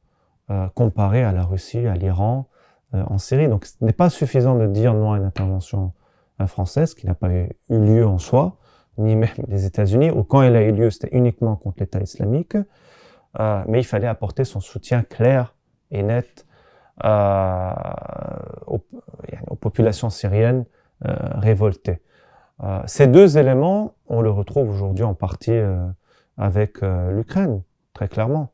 comparé à la Russie, à l'Iran, en Syrie. Donc ce n'est pas suffisant de dire non à une intervention française, qui n'a pas eu lieu en soi, ni même les États-Unis, ou quand elle a eu lieu, c'était uniquement contre l'État islamique, euh, mais il fallait apporter son soutien clair et net euh, aux, populations syriennes euh, révoltées. ces deux éléments, on le retrouve aujourd'hui en partie avec l'Ukraine, très clairement.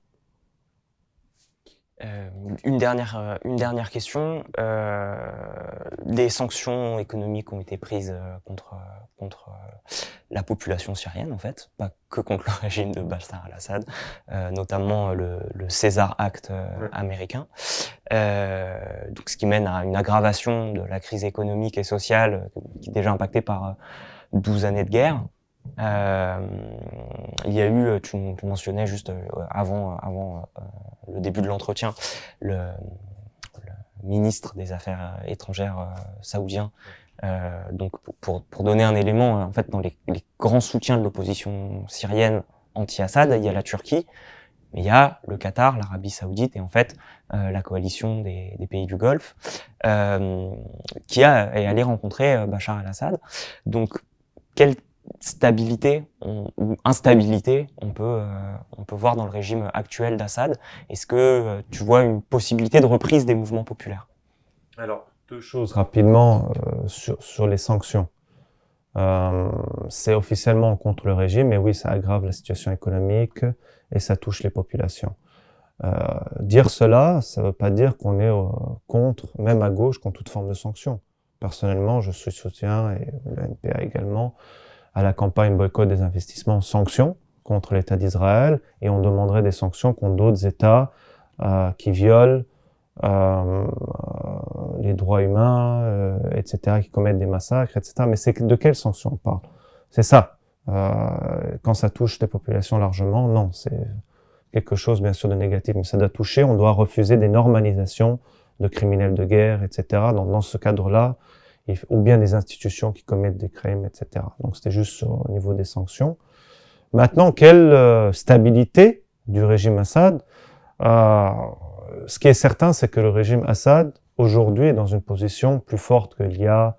Euh, une, dernière, euh, une dernière question. Euh, des sanctions économiques ont été prises euh, contre, contre la population syrienne, en fait, pas que contre le [LAUGHS] régime de Bashar al-Assad, notamment le, le, César Act américain. donc, ce qui mène à une aggravation de la crise économique et sociale qui est déjà impactée par 12 années de guerre. Euh, il y a eu, euh, tu, mentionnais juste euh, avant, euh, avant le début de l'entretien, le, ministre des Affaires étrangères euh, saoudien. donc, pour, pour, donner un élément, en fait, dans les, les grands soutiens de l'opposition syrienne anti-Assad, il y a la Turquie, mais il y a le Qatar, l'Arabie saoudite et en fait la coalition des, des, pays du Golfe qui a, est allée rencontrer Bachar al-Assad. Donc, quel stabilité ou instabilité on peut euh, on peut voir dans le régime actuel d'Assad Est-ce que euh, tu vois une possibilité de reprise des mouvements populaires Alors deux choses rapidement euh, sur, sur les sanctions. c'est officiellement contre le régime, mais oui, ça aggrave la situation économique et ça touche les populations. dire cela, ça ne veut pas dire qu'on est contre, même à gauche, contre toute forme de sanctions. Personnellement, je soutiens, et le NPA également, à la campagne boycott des investissements sanctions contre l'État d'Israël et on demanderait des sanctions contre d'autres États euh, qui violent euh, euh, les droits humains, etc., qui commettent des massacres, etc. Mais c'est de quelles sanctions on parle C'est ça. quand ça touche des populations largement, non, c'est quelque chose bien sûr de négatif, mais ça doit toucher, on doit refuser des normalisations de criminels de guerre, etc. dans ce cadre-là, ou bien des institutions qui commettent des crimes, etc. Donc c'était juste au niveau des sanctions. Maintenant, quelle euh, stabilité du régime Assad euh, Ce qui est certain, c'est que le régime Assad, aujourd'hui, est dans une position plus forte qu'il y a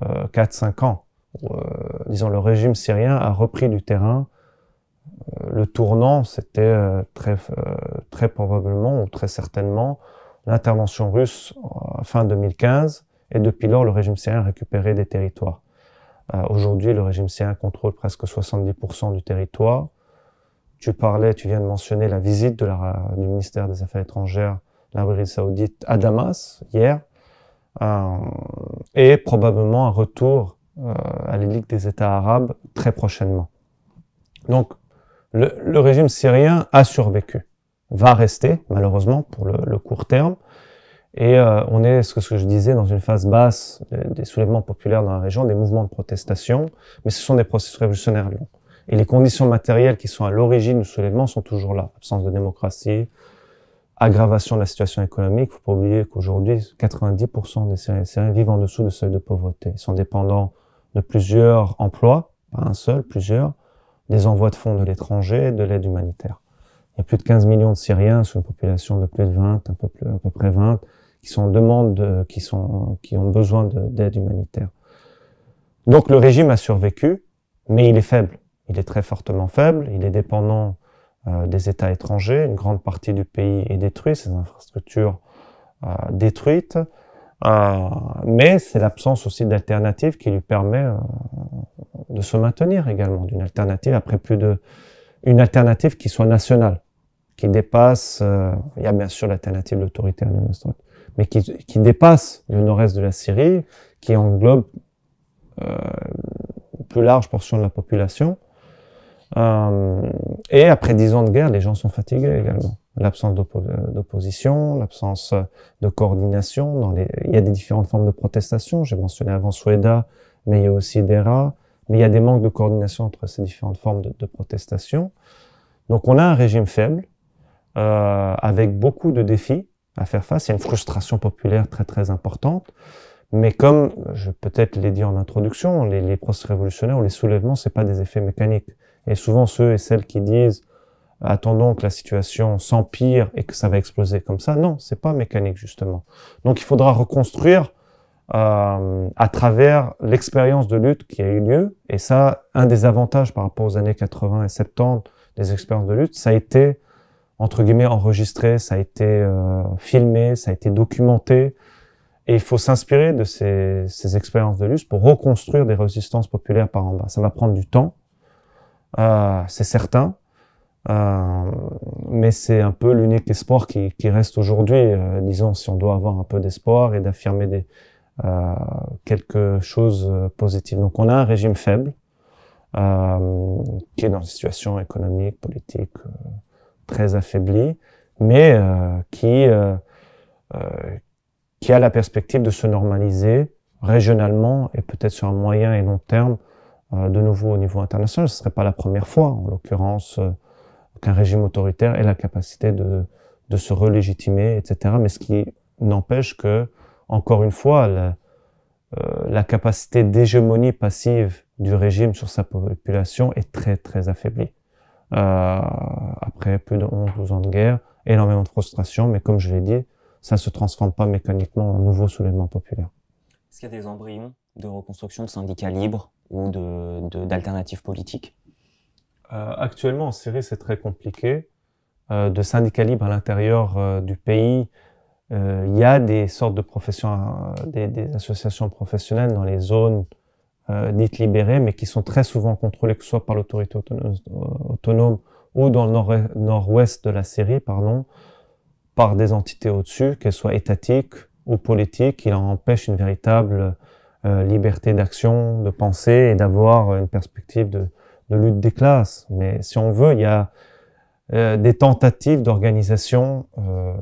4-5 euh, ans. disons, le régime syrien a repris du terrain. le tournant, c'était très, très probablement ou très certainement l'intervention russe fin 2015 et depuis lors, le régime syrien a récupéré des territoires. Euh, aujourd'hui, le régime syrien contrôle presque 70% du territoire. Tu parlais, tu viens de mentionner la visite de du ministère des Affaires étrangères l'Arabie saoudite à Damas hier, euh, et probablement un retour euh, à l'élite des États arabes très prochainement. Donc, le, régime syrien a survécu, va rester, malheureusement, pour le court terme, et euh, on est, ce que, je disais, dans une phase basse euh, des, soulèvements populaires dans la région, des mouvements de protestation, mais ce sont des processus révolutionnaires longs. Et les conditions matérielles qui sont à l'origine du soulèvement sont toujours là. Absence de démocratie, aggravation de la situation économique. Il ne Faut pas oublier qu'aujourd'hui, 90% des Syriens vivent en dessous du seuil de pauvreté. Ils sont dépendants de plusieurs emplois, pas un seul, plusieurs, des envois de fonds de l'étranger, de l'aide humanitaire. Il y a plus de 15 millions de Syriens sur une population de plus de 20, un peu plus, à peu près 20 qui sont demande, qui, sont, qui ont besoin d'aide humanitaire. Donc le régime a survécu, mais il est faible. Il est très fortement faible, il est dépendant euh, des États étrangers, une grande partie du pays est détruite, ses infrastructures euh, détruites, euh, mais c'est l'absence aussi d'alternatives qui lui permet de se maintenir également, d'une alternative après plus de... une alternative qui soit nationale, qui dépasse, il y a bien sûr l'alternative de l'autorité à mais qui, qui dépasse le nord-est de la Syrie, qui englobe euh, une plus large portion de la population. Euh, et après dix ans de guerre, les gens sont fatigués également. L'absence d'opposition, l'absence de coordination. Dans les... Il y a des différentes formes de protestation. J'ai mentionné avant Sueda, mais il y a aussi DERA. Mais il y a des manques de coordination entre ces différentes formes de, protestation. Donc on a un régime faible, euh, avec beaucoup de défis à faire face. Il y a une frustration populaire très très importante. Mais comme je peut-être l'ai dit en introduction, les, les processus révolutionnaires ou les soulèvements, c'est pas des effets mécaniques. Et souvent ceux et celles qui disent attendons que la situation s'empire et que ça va exploser comme ça, non, c'est pas mécanique justement. Donc il faudra reconstruire euh, à travers l'expérience de lutte qui a eu lieu. Et ça, un des avantages par rapport aux années 80 et 70 des expériences de lutte, ça a été entre guillemets enregistré, ça a été euh, filmé, ça a été documenté. Et il faut s'inspirer de ces, ces, expériences de luxe pour reconstruire des résistances populaires par en bas. Ça va prendre du temps, euh, c'est certain, euh, mais c'est un peu l'unique espoir qui, qui reste aujourd'hui. Euh, disons, si on doit avoir un peu d'espoir et d'affirmer des, euh, quelque chose positif. Donc on a un régime faible qui est dans une situation économique, politique très affaibli, mais euh, euh, euh, qui, a la perspective de se normaliser régionalement et peut-être sur un moyen et long terme, de nouveau au niveau international. Ce ne serait pas la première fois, en l'occurrence, qu'un régime autoritaire ait la capacité de, se relégitimer, etc. Mais ce qui n'empêche que, encore une fois, la, la capacité d'hégémonie passive du régime sur sa population est très très affaiblie. Euh, après plus de 11-12 ans de guerre, énormément de frustration, mais comme je l'ai dit, ça ne se transforme pas mécaniquement en nouveau soulèvement populaire. Est-ce qu'il y a des embryons de reconstruction de syndicats libres ou d'alternatives de, politiques euh, Actuellement, en Syrie, c'est très compliqué. Euh, de syndicats libres à l'intérieur du pays, il y a des sortes de professions, des, associations professionnelles dans les zones euh, dites libérées, mais qui sont très souvent contrôlées, que ce soit par l'autorité autonome, ou dans le nord-ouest de la Syrie, pardon, par des entités au-dessus, qu'elles soient étatiques ou politiques, qui leur empêchent une véritable euh, liberté d'action, de pensée et d'avoir une perspective de, lutte des classes. Mais si on veut, il y a euh, des tentatives d'organisation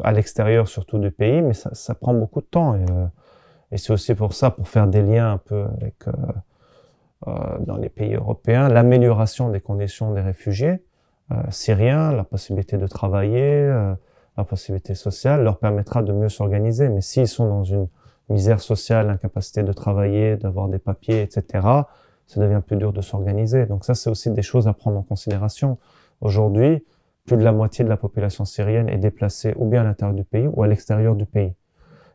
à l'extérieur, surtout du pays, mais ça, prend beaucoup de temps. et c'est aussi pour ça, pour faire des liens un peu avec euh, dans les pays européens, l'amélioration des conditions des réfugiés euh, syriens, la possibilité de travailler, euh, la possibilité sociale, leur permettra de mieux s'organiser. Mais s'ils sont dans une misère sociale, incapacité de travailler, d'avoir des papiers, etc., ça devient plus dur de s'organiser. Donc ça, c'est aussi des choses à prendre en considération. Aujourd'hui, plus de la moitié de la population syrienne est déplacée ou bien à l'intérieur du pays ou à l'extérieur du pays.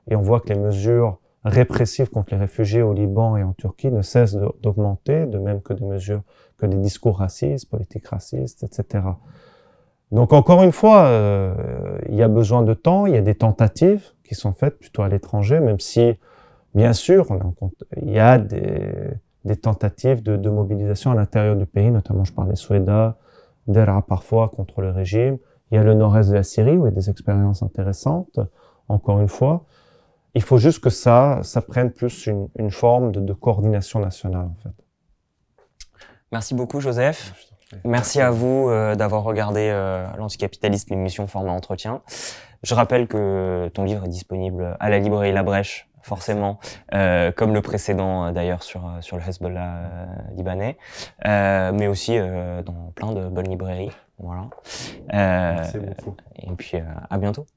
Et on voit que les mesures répressive contre les réfugiés au Liban et en Turquie ne cessent d'augmenter, de même que des mesures, que des discours racistes, politiques racistes, etc. Donc encore une fois, euh, il y a besoin de temps, il y a des tentatives qui sont faites plutôt à l'étranger, même si, bien sûr, il y a des, tentatives de, de, mobilisation à l'intérieur du pays, notamment je parlais Suéda, Dera parfois contre le régime. Il y a le nord-est de la Syrie où il y a des expériences intéressantes, encore une fois. Il faut juste que ça, ça prenne plus une, forme de, coordination nationale, en fait. Merci beaucoup, Joseph. Merci à vous euh, d'avoir regardé euh, l'anticapitaliste, l'émission format entretien. Je rappelle que ton livre est disponible à la librairie La Brèche, forcément, euh, comme le précédent euh, d'ailleurs sur, sur le Hezbollah libanais, mais aussi dans plein de bonnes librairies. Voilà. Merci beaucoup. Et puis à bientôt.